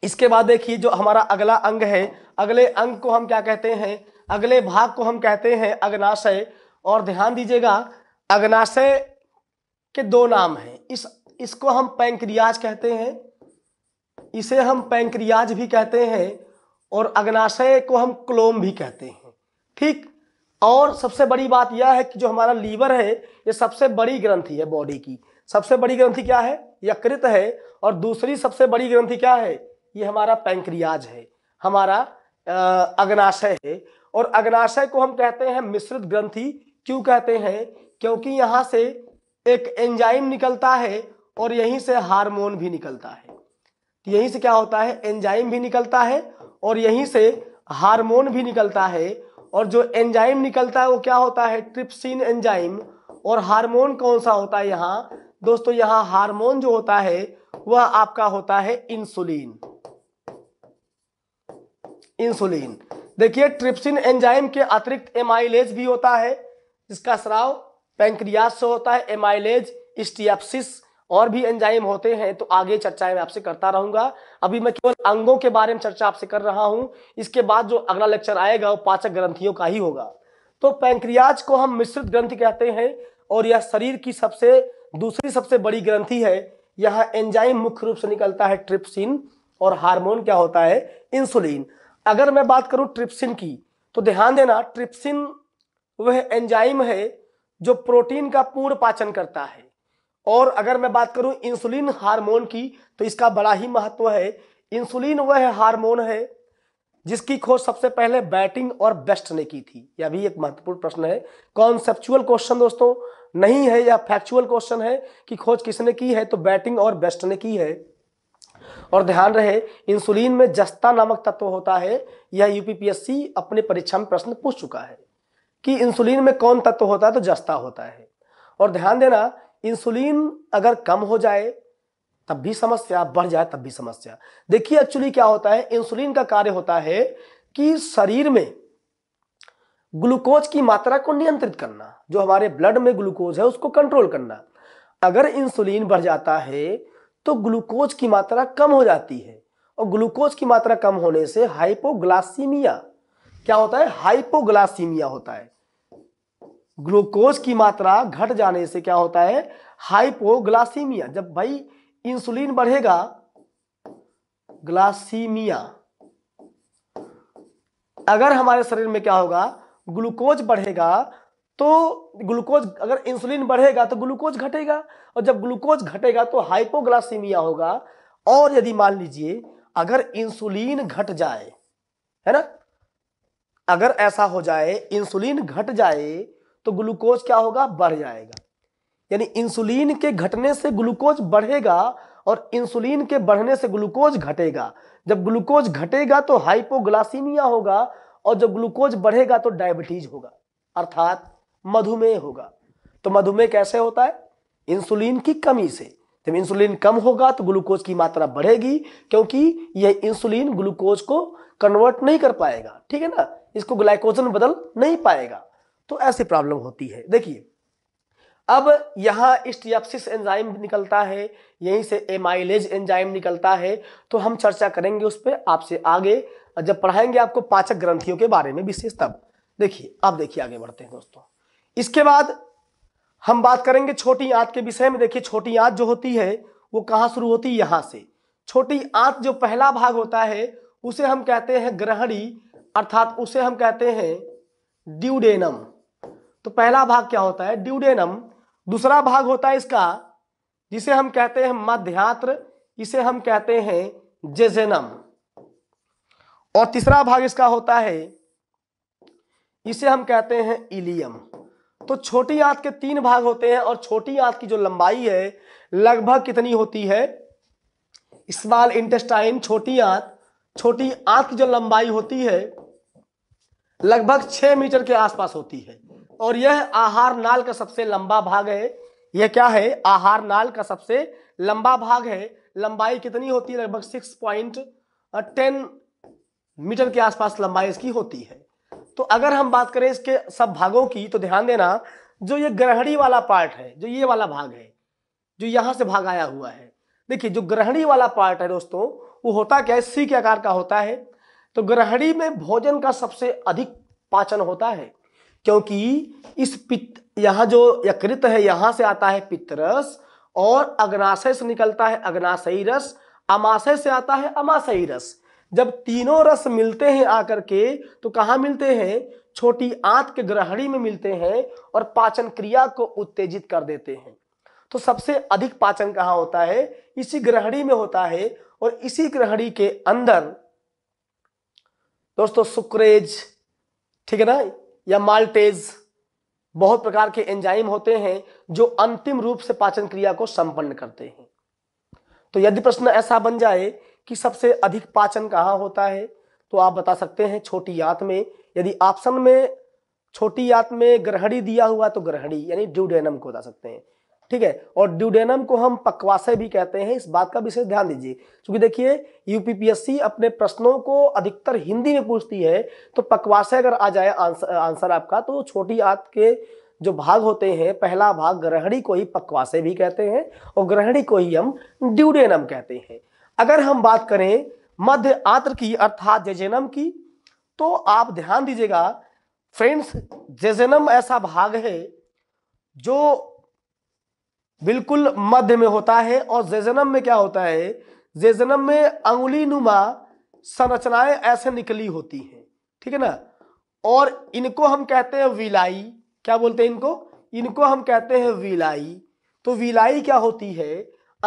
इसके बाद देखिए जो हमारा अगला अंग है अगले अंग को हम क्या कहते हैं अगले भाग को हम कहते हैं अग्नाशय और ध्यान दीजिएगा अग्नाशय के दो नाम हैं इस इसको हम पैंक्रियाज कहते हैं इसे हम पैंक्रियाज भी कहते हैं और अग्नाशय को हम क्लोम भी कहते हैं ठीक और सबसे बड़ी बात यह है कि जो हमारा लीवर है ये सबसे बड़ी ग्रंथि है बॉडी की सबसे बड़ी ग्रंथि क्या है यकृत है और दूसरी सबसे बड़ी ग्रंथि क्या है ये हमारा पैंक्रियाज है हमारा अग्नाशय है और अग्नाशय को हम कहते हैं मिश्रित ग्रंथि क्यों कहते हैं क्योंकि यहाँ से एक एंजाइम निकलता है और यहीं से हार्मोन भी निकलता है यहीं से क्या होता है एंजाइम भी निकलता है और यहीं से हार्मोन भी निकलता है और जो एंजाइम निकलता है वो क्या होता है ट्रिप्सिन एंजाइम और हार्मोन कौन सा होता है यहाँ दोस्तों यहाँ हार्मोन जो होता है वह आपका होता है इंसुलिन इंसुलिन देखिए ट्रिप्सिन एंजाइम के अतिरिक्त एमाइलेज भी होता है जिसका स्राव पेंक्रियाज से होता है एमाइलेज स्टियापसिस और भी एंजाइम होते हैं तो आगे चर्चाएं मैं आपसे करता रहूंगा अभी मैं केवल अंगों के बारे में चर्चा आपसे कर रहा हूं इसके बाद जो अगला लेक्चर आएगा वो पाचक ग्रंथियों का ही होगा तो पैंक्रियाज को हम मिश्रित ग्रंथि कहते हैं और यह शरीर की सबसे दूसरी सबसे बड़ी ग्रंथि है यह एंजाइम मुख्य रूप से निकलता है ट्रिप्सिन और हार्मोन क्या होता है इंसुलिन अगर मैं बात करूं ट्रिप्सिन की तो ध्यान देना ट्रिप्सिन वह एंजाइम है जो प्रोटीन का पूर्ण पाचन करता है और अगर मैं बात करूं इंसुलिन हार्मोन की तो इसका बड़ा ही महत्व है इंसुलिन वह हार्मोन है जिसकी खोज सबसे पहले बैटिंग और बेस्ट ने की थी यह भी एक महत्वपूर्ण प्रश्न है कॉन्सेप्चुअल क्वेश्चन दोस्तों नहीं है या फैक्चुअल क्वेश्चन है कि खोज किसने की है तो बैटिंग और बेस्ट ने की है और ध्यान रहे इंसुलिन में जस्ता नामक तत्व होता है यह यूपीपीएससी अपने परीक्षा में प्रश्न पूछ चुका है कि इंसुलिन में कौन तत्व होता है तो जस्ता होता है और ध्यान देना इंसुलिन अगर कम हो जाए तब भी समस्या बढ़ जाए तब भी समस्या देखिए एक्चुअली क्या होता है इंसुलिन का कार्य होता है कि शरीर में ग्लूकोज की मात्रा को नियंत्रित करना जो हमारे ब्लड में ग्लूकोज है उसको कंट्रोल करना अगर इंसुलिन बढ़ जाता है तो ग्लूकोज की मात्रा कम हो जाती है और ग्लूकोज की मात्रा कम होने से हाइपोग्लासीमिया क्या होता है हाइपोग्लासीमिया होता है ग्लूकोज की मात्रा घट जाने से क्या होता है हाइपोग्लासीमिया जब भाई इंसुलिन बढ़ेगा ग्लासीमिया अगर हमारे शरीर में क्या होगा ग्लूकोज बढ़ेगा तो ग्लूकोज अगर इंसुलिन बढ़ेगा तो ग्लूकोज घटेगा और जब ग्लूकोज घटेगा तो हाइपोग्लासीमिया होगा और यदि मान लीजिए अगर इंसुलिन घट जाए है ना अगर ऐसा हो जाए इंसुलिन घट जाए तो ग्लूकोज क्या होगा बढ़ जाएगा यानी इंसुलिन के घटने से ग्लूकोज बढ़ेगा और इंसुलिन के बढ़ने से ग्लूकोज घटेगा जब ग्लूकोज घटेगा तो हाइपोग्लासीमिया होगा और जब ग्लूकोज बढ़ेगा तो डायबिटीज होगा अर्थात मधुमेह होगा तो मधुमेह कैसे होता है इंसुलिन की कमी से जब इंसुलिन कम होगा तो ग्लूकोज की मात्रा बढ़ेगी क्योंकि यह इंसुलिन ग्लूकोज को कन्वर्ट नहीं कर पाएगा ठीक है ना इसको ग्लाइकोजन बदल नहीं पाएगा तो ऐसी प्रॉब्लम होती है देखिए अब यहाँ स्टियापसिस एंजाइम निकलता है यहीं से एमाइलेज एंजाइम निकलता है तो हम चर्चा करेंगे उस पर आपसे आगे जब पढ़ाएंगे आपको पाचक ग्रंथियों के बारे में विशेष तब देखिए आप देखिए आगे बढ़ते हैं दोस्तों इसके बाद हम बात करेंगे छोटी आंत के विषय में देखिए छोटी आंत जो होती है वो कहाँ शुरू होती है यहाँ से छोटी आंत जो पहला भाग होता है उसे हम कहते हैं ग्रहणी अर्थात उसे हम कहते हैं ड्यूडेनम तो पहला भाग क्या होता है ड्यूडेनम दूसरा भाग होता है इसका जिसे हम कहते हैं मध्यात्र इसे हम कहते हैं जेजेनम और तीसरा भाग इसका होता है इसे हम कहते हैं इलियम तो छोटी आंत के तीन भाग होते हैं और छोटी आंत की जो लंबाई है लगभग कितनी होती है स्मॉल इंटेस्टाइन छोटी आंत छोटी आंत की जो लंबाई होती है लगभग छह मीटर के आसपास होती है और यह आहार नाल का सबसे लंबा भाग है यह क्या है आहार नाल का सबसे लंबा भाग है लंबाई कितनी होती है लगभग सिक्स पॉइंट टेन मीटर के आसपास लंबाई इसकी होती है तो अगर हम बात करें इसके सब भागों की तो ध्यान देना जो ये ग्रहणी वाला पार्ट है जो ये वाला भाग है जो यहां से भाग आया हुआ है देखिए जो ग्रहणी वाला पार्ट है दोस्तों वो होता क्या है सी के आकार का होता है तो ग्रहणी में भोजन का सबसे अधिक पाचन होता है क्योंकि इस पित यहाँ जो यकृत है यहाँ से आता है पितरस और अग्नाशय से निकलता है अग्नाशयी रस अमाशय से आता है अमाशयी रस जब तीनों रस मिलते हैं आकर के तो कहाँ मिलते हैं छोटी आंत के ग्रहणी में मिलते हैं और पाचन क्रिया को उत्तेजित कर देते हैं तो सबसे अधिक पाचन कहाँ होता है इसी ग्रहणी में होता है और इसी ग्रहणी के अंदर दोस्तों सुक्रेज ठीक है ना या माल्टेज बहुत प्रकार के एंजाइम होते हैं जो अंतिम रूप से पाचन क्रिया को संपन्न करते हैं तो यदि प्रश्न ऐसा बन जाए कि सबसे अधिक पाचन कहाँ होता है तो आप बता सकते हैं छोटी यात में यदि ऑप्शन में छोटी यात में ग्रहणी दिया हुआ तो ग्रहणी यानी ड्यूडेनम को बता सकते हैं ठीक है और ड्यूडेनम को हम पकवाशय भी कहते हैं इस बात का विशेष ध्यान दीजिए क्योंकि देखिए यूपीपीएससी अपने प्रश्नों को अधिकतर हिंदी में पूछती है तो पकवाशय अगर आ जाए आंसर आंसर आपका तो छोटी आत के जो भाग होते हैं पहला भाग ग्रहणी को ही पकवाशय भी कहते हैं और ग्रहणी को ही हम ड्यूडेनम कहते हैं अगर हम बात करें मध्य आत्र की अर्थात जेजेनम की तो आप ध्यान दीजिएगा फ्रेंड्स जेजेनम ऐसा भाग है जो बिल्कुल मध्य में होता है और जेजनम में क्या होता है जेजनम में अंगुली नुमा संरचनाएं ऐसे निकली होती हैं ठीक है ना और इनको हम कहते हैं विलाई क्या बोलते हैं इनको इनको हम कहते हैं विलाई तो विलाई क्या होती है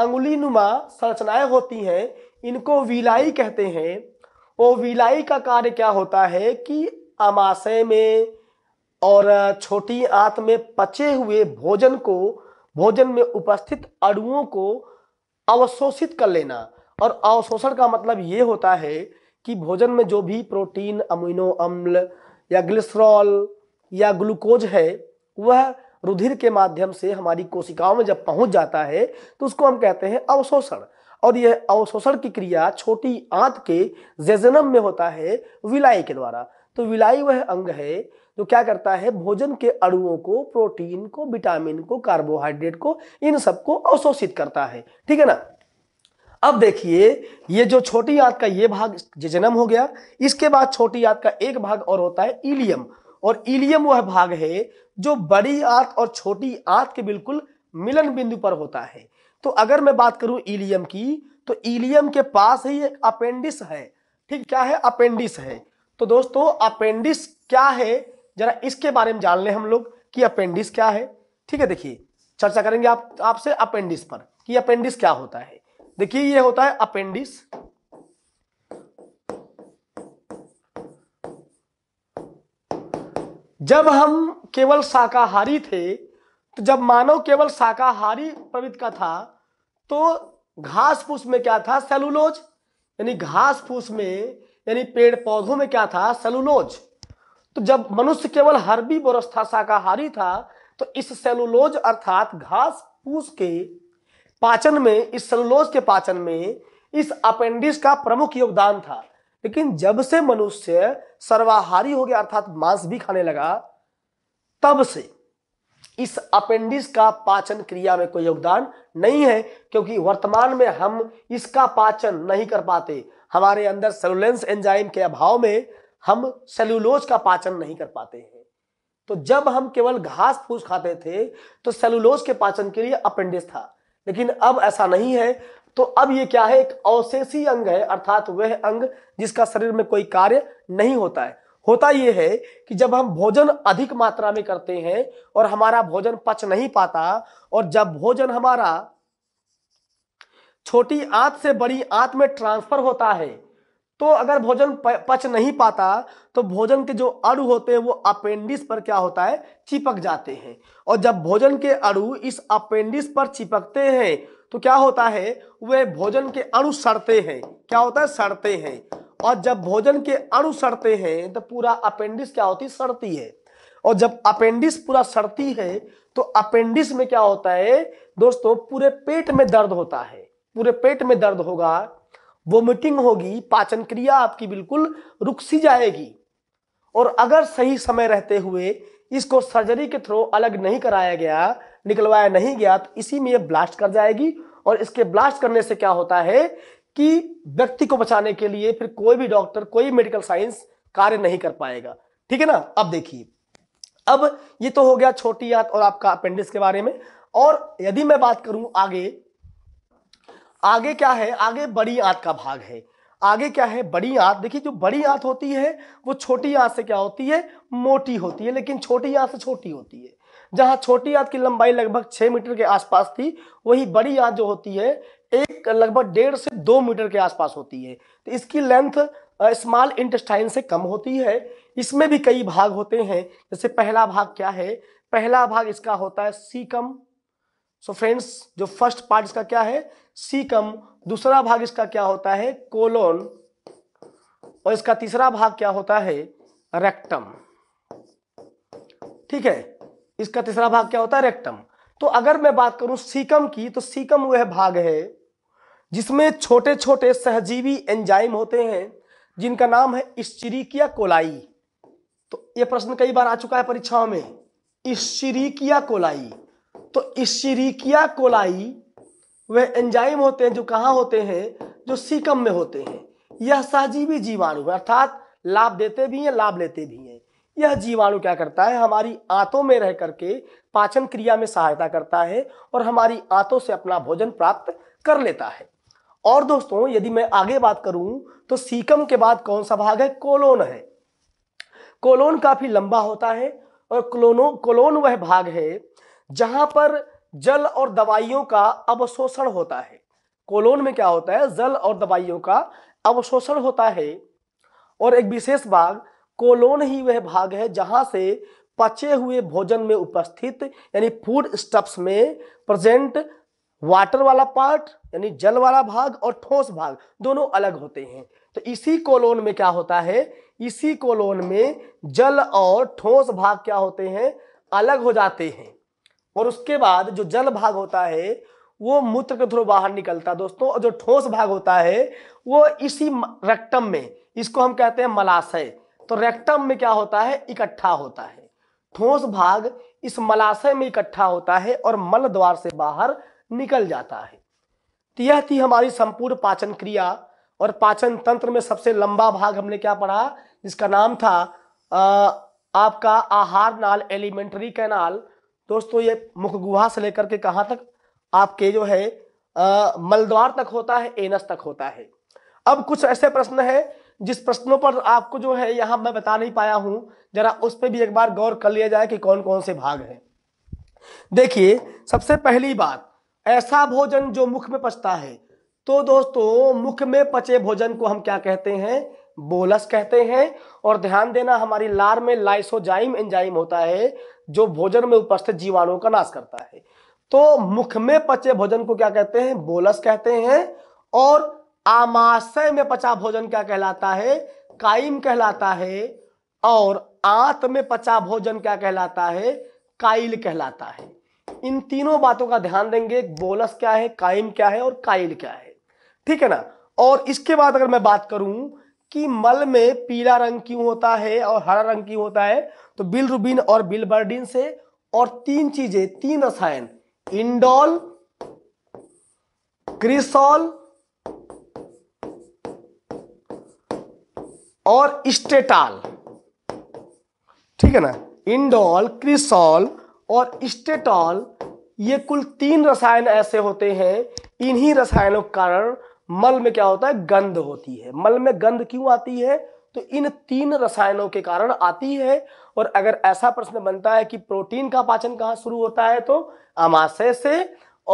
अंगुली नुमा संरचनाएं होती हैं इनको विलाई कहते हैं और विलाई का कार्य क्या होता है कि अमाशय में और छोटी आंत में पचे हुए भोजन को भोजन में उपस्थित अणुओं को अवशोषित कर लेना और अवशोषण का मतलब ये होता है कि भोजन में जो भी प्रोटीन अमीनो अम्ल या ग्लिसरॉल या ग्लूकोज है वह रुधिर के माध्यम से हमारी कोशिकाओं में जब पहुंच जाता है तो उसको हम कहते हैं अवशोषण और यह अवशोषण की क्रिया छोटी आंत के जेजनम में होता है विलाई के द्वारा तो विलाई वह अंग है जो तो क्या करता है भोजन के अड़ुओं को प्रोटीन को विटामिन को कार्बोहाइड्रेट को इन सबको अवशोषित करता है ठीक है ना अब देखिए ये जो छोटी याद का ये भाग जन्म हो गया इसके बाद छोटी याद का एक भाग और होता है इलियम और इलियम वह भाग है जो बड़ी आंत और छोटी आंत के बिल्कुल मिलन बिंदु पर होता है तो अगर मैं बात करूं इलियम की तो इलियम के पास ही एक अपेंडिस है ठीक क्या है अपेंडिस है तो दोस्तों अपेंडिस क्या है जरा इसके बारे में जान ले हम लोग कि अपेंडिस क्या है ठीक है देखिए चर्चा करेंगे आप आपसे अपेंडिस पर कि अपेंडिस क्या होता है देखिए ये होता है अपेंडिस जब हम केवल शाकाहारी थे तो जब मानव केवल शाकाहारी प्रवृत्ति का था तो घास फूस में क्या था सेलुलोज यानी घास फूस में यानी पेड़ पौधों में क्या था सेलुलोज तो जब मनुष्य केवल हरबी बोरस्था शाकाहारी था तो इस सेलुलोज अर्थात घास फूस के पाचन में इस सेलुलोज के पाचन में इस अपेंडिक्स का प्रमुख योगदान था लेकिन जब से मनुष्य सर्वाहारी हो गया अर्थात मांस भी खाने लगा तब से इस अपेंडिक्स का पाचन क्रिया में कोई योगदान नहीं है क्योंकि वर्तमान में हम इसका पाचन नहीं कर पाते हमारे अंदर सेलुलेंस एंजाइम के अभाव में हम सेलुलोज का पाचन नहीं कर पाते हैं तो जब हम केवल घास फूस खाते थे तो सेलुलोज के पाचन के लिए अपेंडिस था लेकिन अब ऐसा नहीं है तो अब ये क्या है एक अवशेषी अंग है अर्थात वह अंग जिसका शरीर में कोई कार्य नहीं होता है होता यह है कि जब हम भोजन अधिक मात्रा में करते हैं और हमारा भोजन पच नहीं पाता और जब भोजन हमारा छोटी आंत से बड़ी आंत में ट्रांसफर होता है तो अगर भोजन पच नहीं पाता तो भोजन के जो अणु होते हैं वो अपेंडिस पर क्या होता है चिपक जाते हैं और जब भोजन के अणु इस अपेंडिस पर चिपकते हैं तो क्या होता है वे भोजन के अणु सड़ते हैं क्या होता है सड़ते हैं और जब भोजन के अणु सड़ते हैं तो पूरा अपेंडिस क्या होती है सड़ती है और जब अपेंडिस पूरा सड़ती है तो अपेंडिस में क्या होता है दोस्तों पूरे पेट में दर्द होता है पूरे पेट में दर्द होगा वोमिटिंग होगी पाचन क्रिया आपकी बिल्कुल रुक सी जाएगी और अगर सही समय रहते हुए इसको सर्जरी के थ्रू अलग नहीं कराया गया निकलवाया नहीं गया तो इसी में ये ब्लास्ट कर जाएगी और इसके ब्लास्ट करने से क्या होता है कि व्यक्ति को बचाने के लिए फिर कोई भी डॉक्टर कोई मेडिकल साइंस कार्य नहीं कर पाएगा ठीक है ना अब देखिए अब ये तो हो गया छोटी याद और आपका अपेंडिक्स के बारे में और यदि मैं बात करूं आगे आगे क्या है आगे बड़ी आंत का भाग है आगे क्या है बड़ी आंत देखिए जो बड़ी आंत होती है वो छोटी आंत से क्या होती है मोटी होती है लेकिन छोटी आंत से छोटी होती है जहाँ छोटी आंत की लंबाई लगभग छः मीटर के आसपास थी वही बड़ी आंत जो होती है एक लगभग डेढ़ से दो मीटर के आसपास होती है तो इसकी लेंथ स्मॉल इंटेस्टाइन से कम होती है इसमें भी कई भाग होते हैं जैसे पहला भाग क्या है पहला भाग इसका होता है सीकम सो फ्रेंड्स जो फर्स्ट पार्ट इसका क्या है सीकम दूसरा भाग इसका क्या होता है कोलोन और इसका तीसरा भाग क्या होता है रेक्टम ठीक है इसका तीसरा भाग क्या होता है रेक्टम तो अगर मैं बात करूं सीकम की तो सीकम वह भाग है जिसमें छोटे छोटे सहजीवी एंजाइम होते हैं जिनका नाम है इश्चिरिकिया कोलाई तो यह प्रश्न कई बार आ चुका है परीक्षाओं में इश्चिरिकिया कोलाई तो इशिरीकिया कोलाई वे एंजाइम होते हैं जो कहाँ होते हैं जो सीकम में होते हैं यह सहजीवी जीवाणु है अर्थात लाभ देते भी हैं लाभ लेते भी हैं यह जीवाणु क्या करता है हमारी आंतों में रह करके पाचन क्रिया में सहायता करता है और हमारी आंतों से अपना भोजन प्राप्त कर लेता है और दोस्तों यदि मैं आगे बात करूं तो सीकम के बाद कौन सा भाग है कोलोन है कोलोन काफी लंबा होता है और क्लोनो कोलोन वह भाग है जहां पर जल और दवाइयों का अवशोषण होता है कोलोन में क्या होता है जल और दवाइयों का अवशोषण होता है और एक विशेष भाग कोलोन ही वह भाग है जहां से पचे हुए भोजन में उपस्थित यानी फूड स्टप्स में प्रेजेंट वाटर वाला पार्ट यानी जल वाला भाग और ठोस भाग दोनों अलग होते हैं तो इसी कोलोन में क्या होता है इसी कोलोन में जल और ठोस भाग क्या होते हैं अलग हो जाते हैं और उसके बाद जो जल भाग होता है वो मूत्र के थ्रू बाहर निकलता है दोस्तों और जो ठोस भाग होता है वो इसी रेक्टम में इसको हम कहते हैं मलाशय तो रेक्टम में क्या होता है इकट्ठा होता है ठोस भाग इस मलाशय में इकट्ठा होता है और मल द्वार से बाहर निकल जाता है तो यह थी हमारी संपूर्ण पाचन क्रिया और पाचन तंत्र में सबसे लंबा भाग हमने क्या पढ़ा जिसका नाम था आ, आपका आहार नाल एलिमेंट्री कैनाल दोस्तों ये मुख गुहा से लेकर के कहाँ तक आपके जो है मलद्वार तक होता है एनस तक होता है अब कुछ ऐसे प्रश्न है जिस प्रश्नों पर आपको जो है यहां मैं बता नहीं पाया हूं जरा उस पर भी एक बार गौर कर लिया जाए कि कौन कौन से भाग है देखिए सबसे पहली बात ऐसा भोजन जो मुख में पचता है तो दोस्तों मुख में पचे भोजन को हम क्या कहते हैं बोलस कहते हैं और ध्यान देना हमारी लार में लाइसोजाइम एंजाइम होता है जो भोजन में उपस्थित जीवाणुओं का नाश करता है तो मुख में पचे भोजन को क्या कहते हैं बोलस कहते हैं और आमाशय में पचा भोजन क्या कहलाता है काइम कहलाता है और आंत में पचा भोजन क्या कहलाता है काइल कहलाता है इन तीनों बातों का ध्यान देंगे बोलस क्या है काइम क्या है और काइल क्या है ठीक है ना और इसके बाद अगर मैं बात करूं कि मल में पीला रंग क्यों होता है और हरा रंग क्यों होता है तो बिल रुबिन और बर्डिन से और तीन चीजें तीन रसायन इंडोल क्रिसोल और स्टेटाल ठीक है ना इंडोल क्रिसोल और स्टेटॉल ये कुल तीन रसायन ऐसे होते हैं इन्हीं रसायनों के कारण मल में क्या होता है गंध होती है मल में गंध क्यों आती है तो इन तीन रसायनों के कारण आती है और अगर ऐसा प्रश्न बनता है कि प्रोटीन का पाचन कहाँ शुरू होता है तो आमाशय से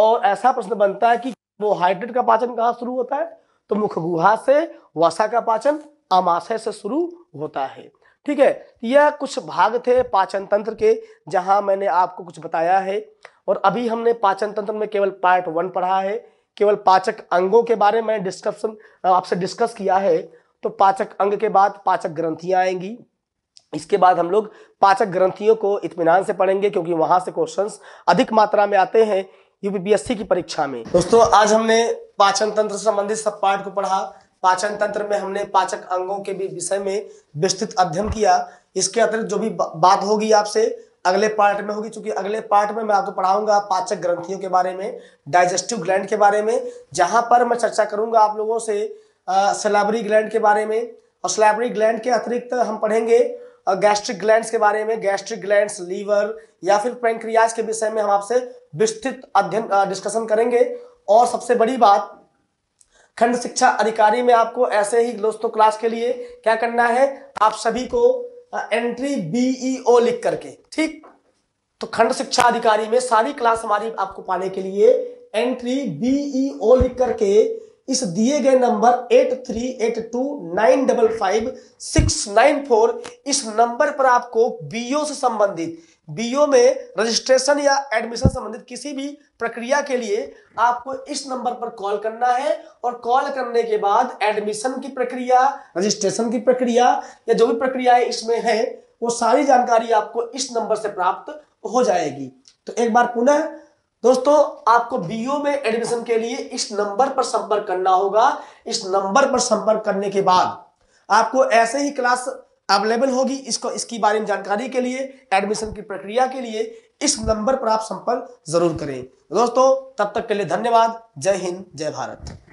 और ऐसा प्रश्न बनता है कि हाइड्रेट का पाचन कहाँ शुरू होता है तो मुखगुहा से वसा का पाचन आमाशय से शुरू होता है ठीक है तो यह कुछ भाग थे पाचन तंत्र के जहां मैंने आपको कुछ बताया है और अभी हमने पाचन तंत्र में केवल पार्ट वन पढ़ा है केवल पाचक अंगों के बारे में डिस्कशन आपसे डिस्कस किया है तो पाचक अंग के बाद पाचक ग्रंथियां आएंगी इसके बाद हम लोग पाचक ग्रंथियों को इतमान से पढ़ेंगे क्योंकि वहां से क्वेश्चन अधिक मात्रा में आते हैं यूपीपीएससी की परीक्षा में दोस्तों आज हमने पाचन तंत्र संबंधित सब पार्ट को पढ़ा पाचन तंत्र में हमने पाचक अंगों के भी विषय में विस्तृत अध्ययन किया इसके अतिरिक्त जो भी बात होगी आपसे अगले पार्ट में होगी क्योंकि अगले पार्ट में मैं आपको पढ़ाऊंगा पाचक ग्रंथियों के बारे में डाइजेस्टिव ग्लैंड के बारे में जहां पर मैं चर्चा करूंगा आप लोगों से सलाबरी ग्लैंड के बारे में और सलाबरी ग्लैंड के अतिरिक्त हम पढ़ेंगे गैस्ट्रिक ग्लैंड के बारे में गैस्ट्रिक ग्लैंड लीवर या फिर पेंक्रियाज के विषय में हम आपसे विस्तृत अध्ययन डिस्कशन करेंगे और सबसे बड़ी बात खंड शिक्षा अधिकारी में आपको ऐसे ही दोस्तों क्लास के लिए क्या करना है आप सभी को एंट्री बीईओ e लिख करके ठीक तो खंड शिक्षा अधिकारी में सारी क्लास हमारी आपको पाने के लिए एंट्री बीईओ e लिख करके इस दिए गए number eight three eight two nine double five six nine four इस नंबर पर आपको बीओ e से संबंधित बीओ में रजिस्ट्रेशन या एडमिशन संबंधित किसी भी प्रक्रिया के लिए आपको इस नंबर पर कॉल करना है और कॉल करने के बाद एडमिशन की प्रक्रिया रजिस्ट्रेशन की प्रक्रिया या जो भी प्रक्रियाएं इसमें है वो सारी जानकारी आपको इस नंबर से प्राप्त हो जाएगी तो एक बार पुनः दोस्तों आपको बीओ में एडमिशन के लिए इस नंबर पर संपर्क करना होगा इस नंबर पर संपर्क करने के बाद आपको ऐसे ही क्लास अवेलेबल होगी इसको इसकी बारे में जानकारी के लिए एडमिशन की प्रक्रिया के लिए इस नंबर पर आप संपर्क जरूर करें दोस्तों तब तक के लिए धन्यवाद जय हिंद जय भारत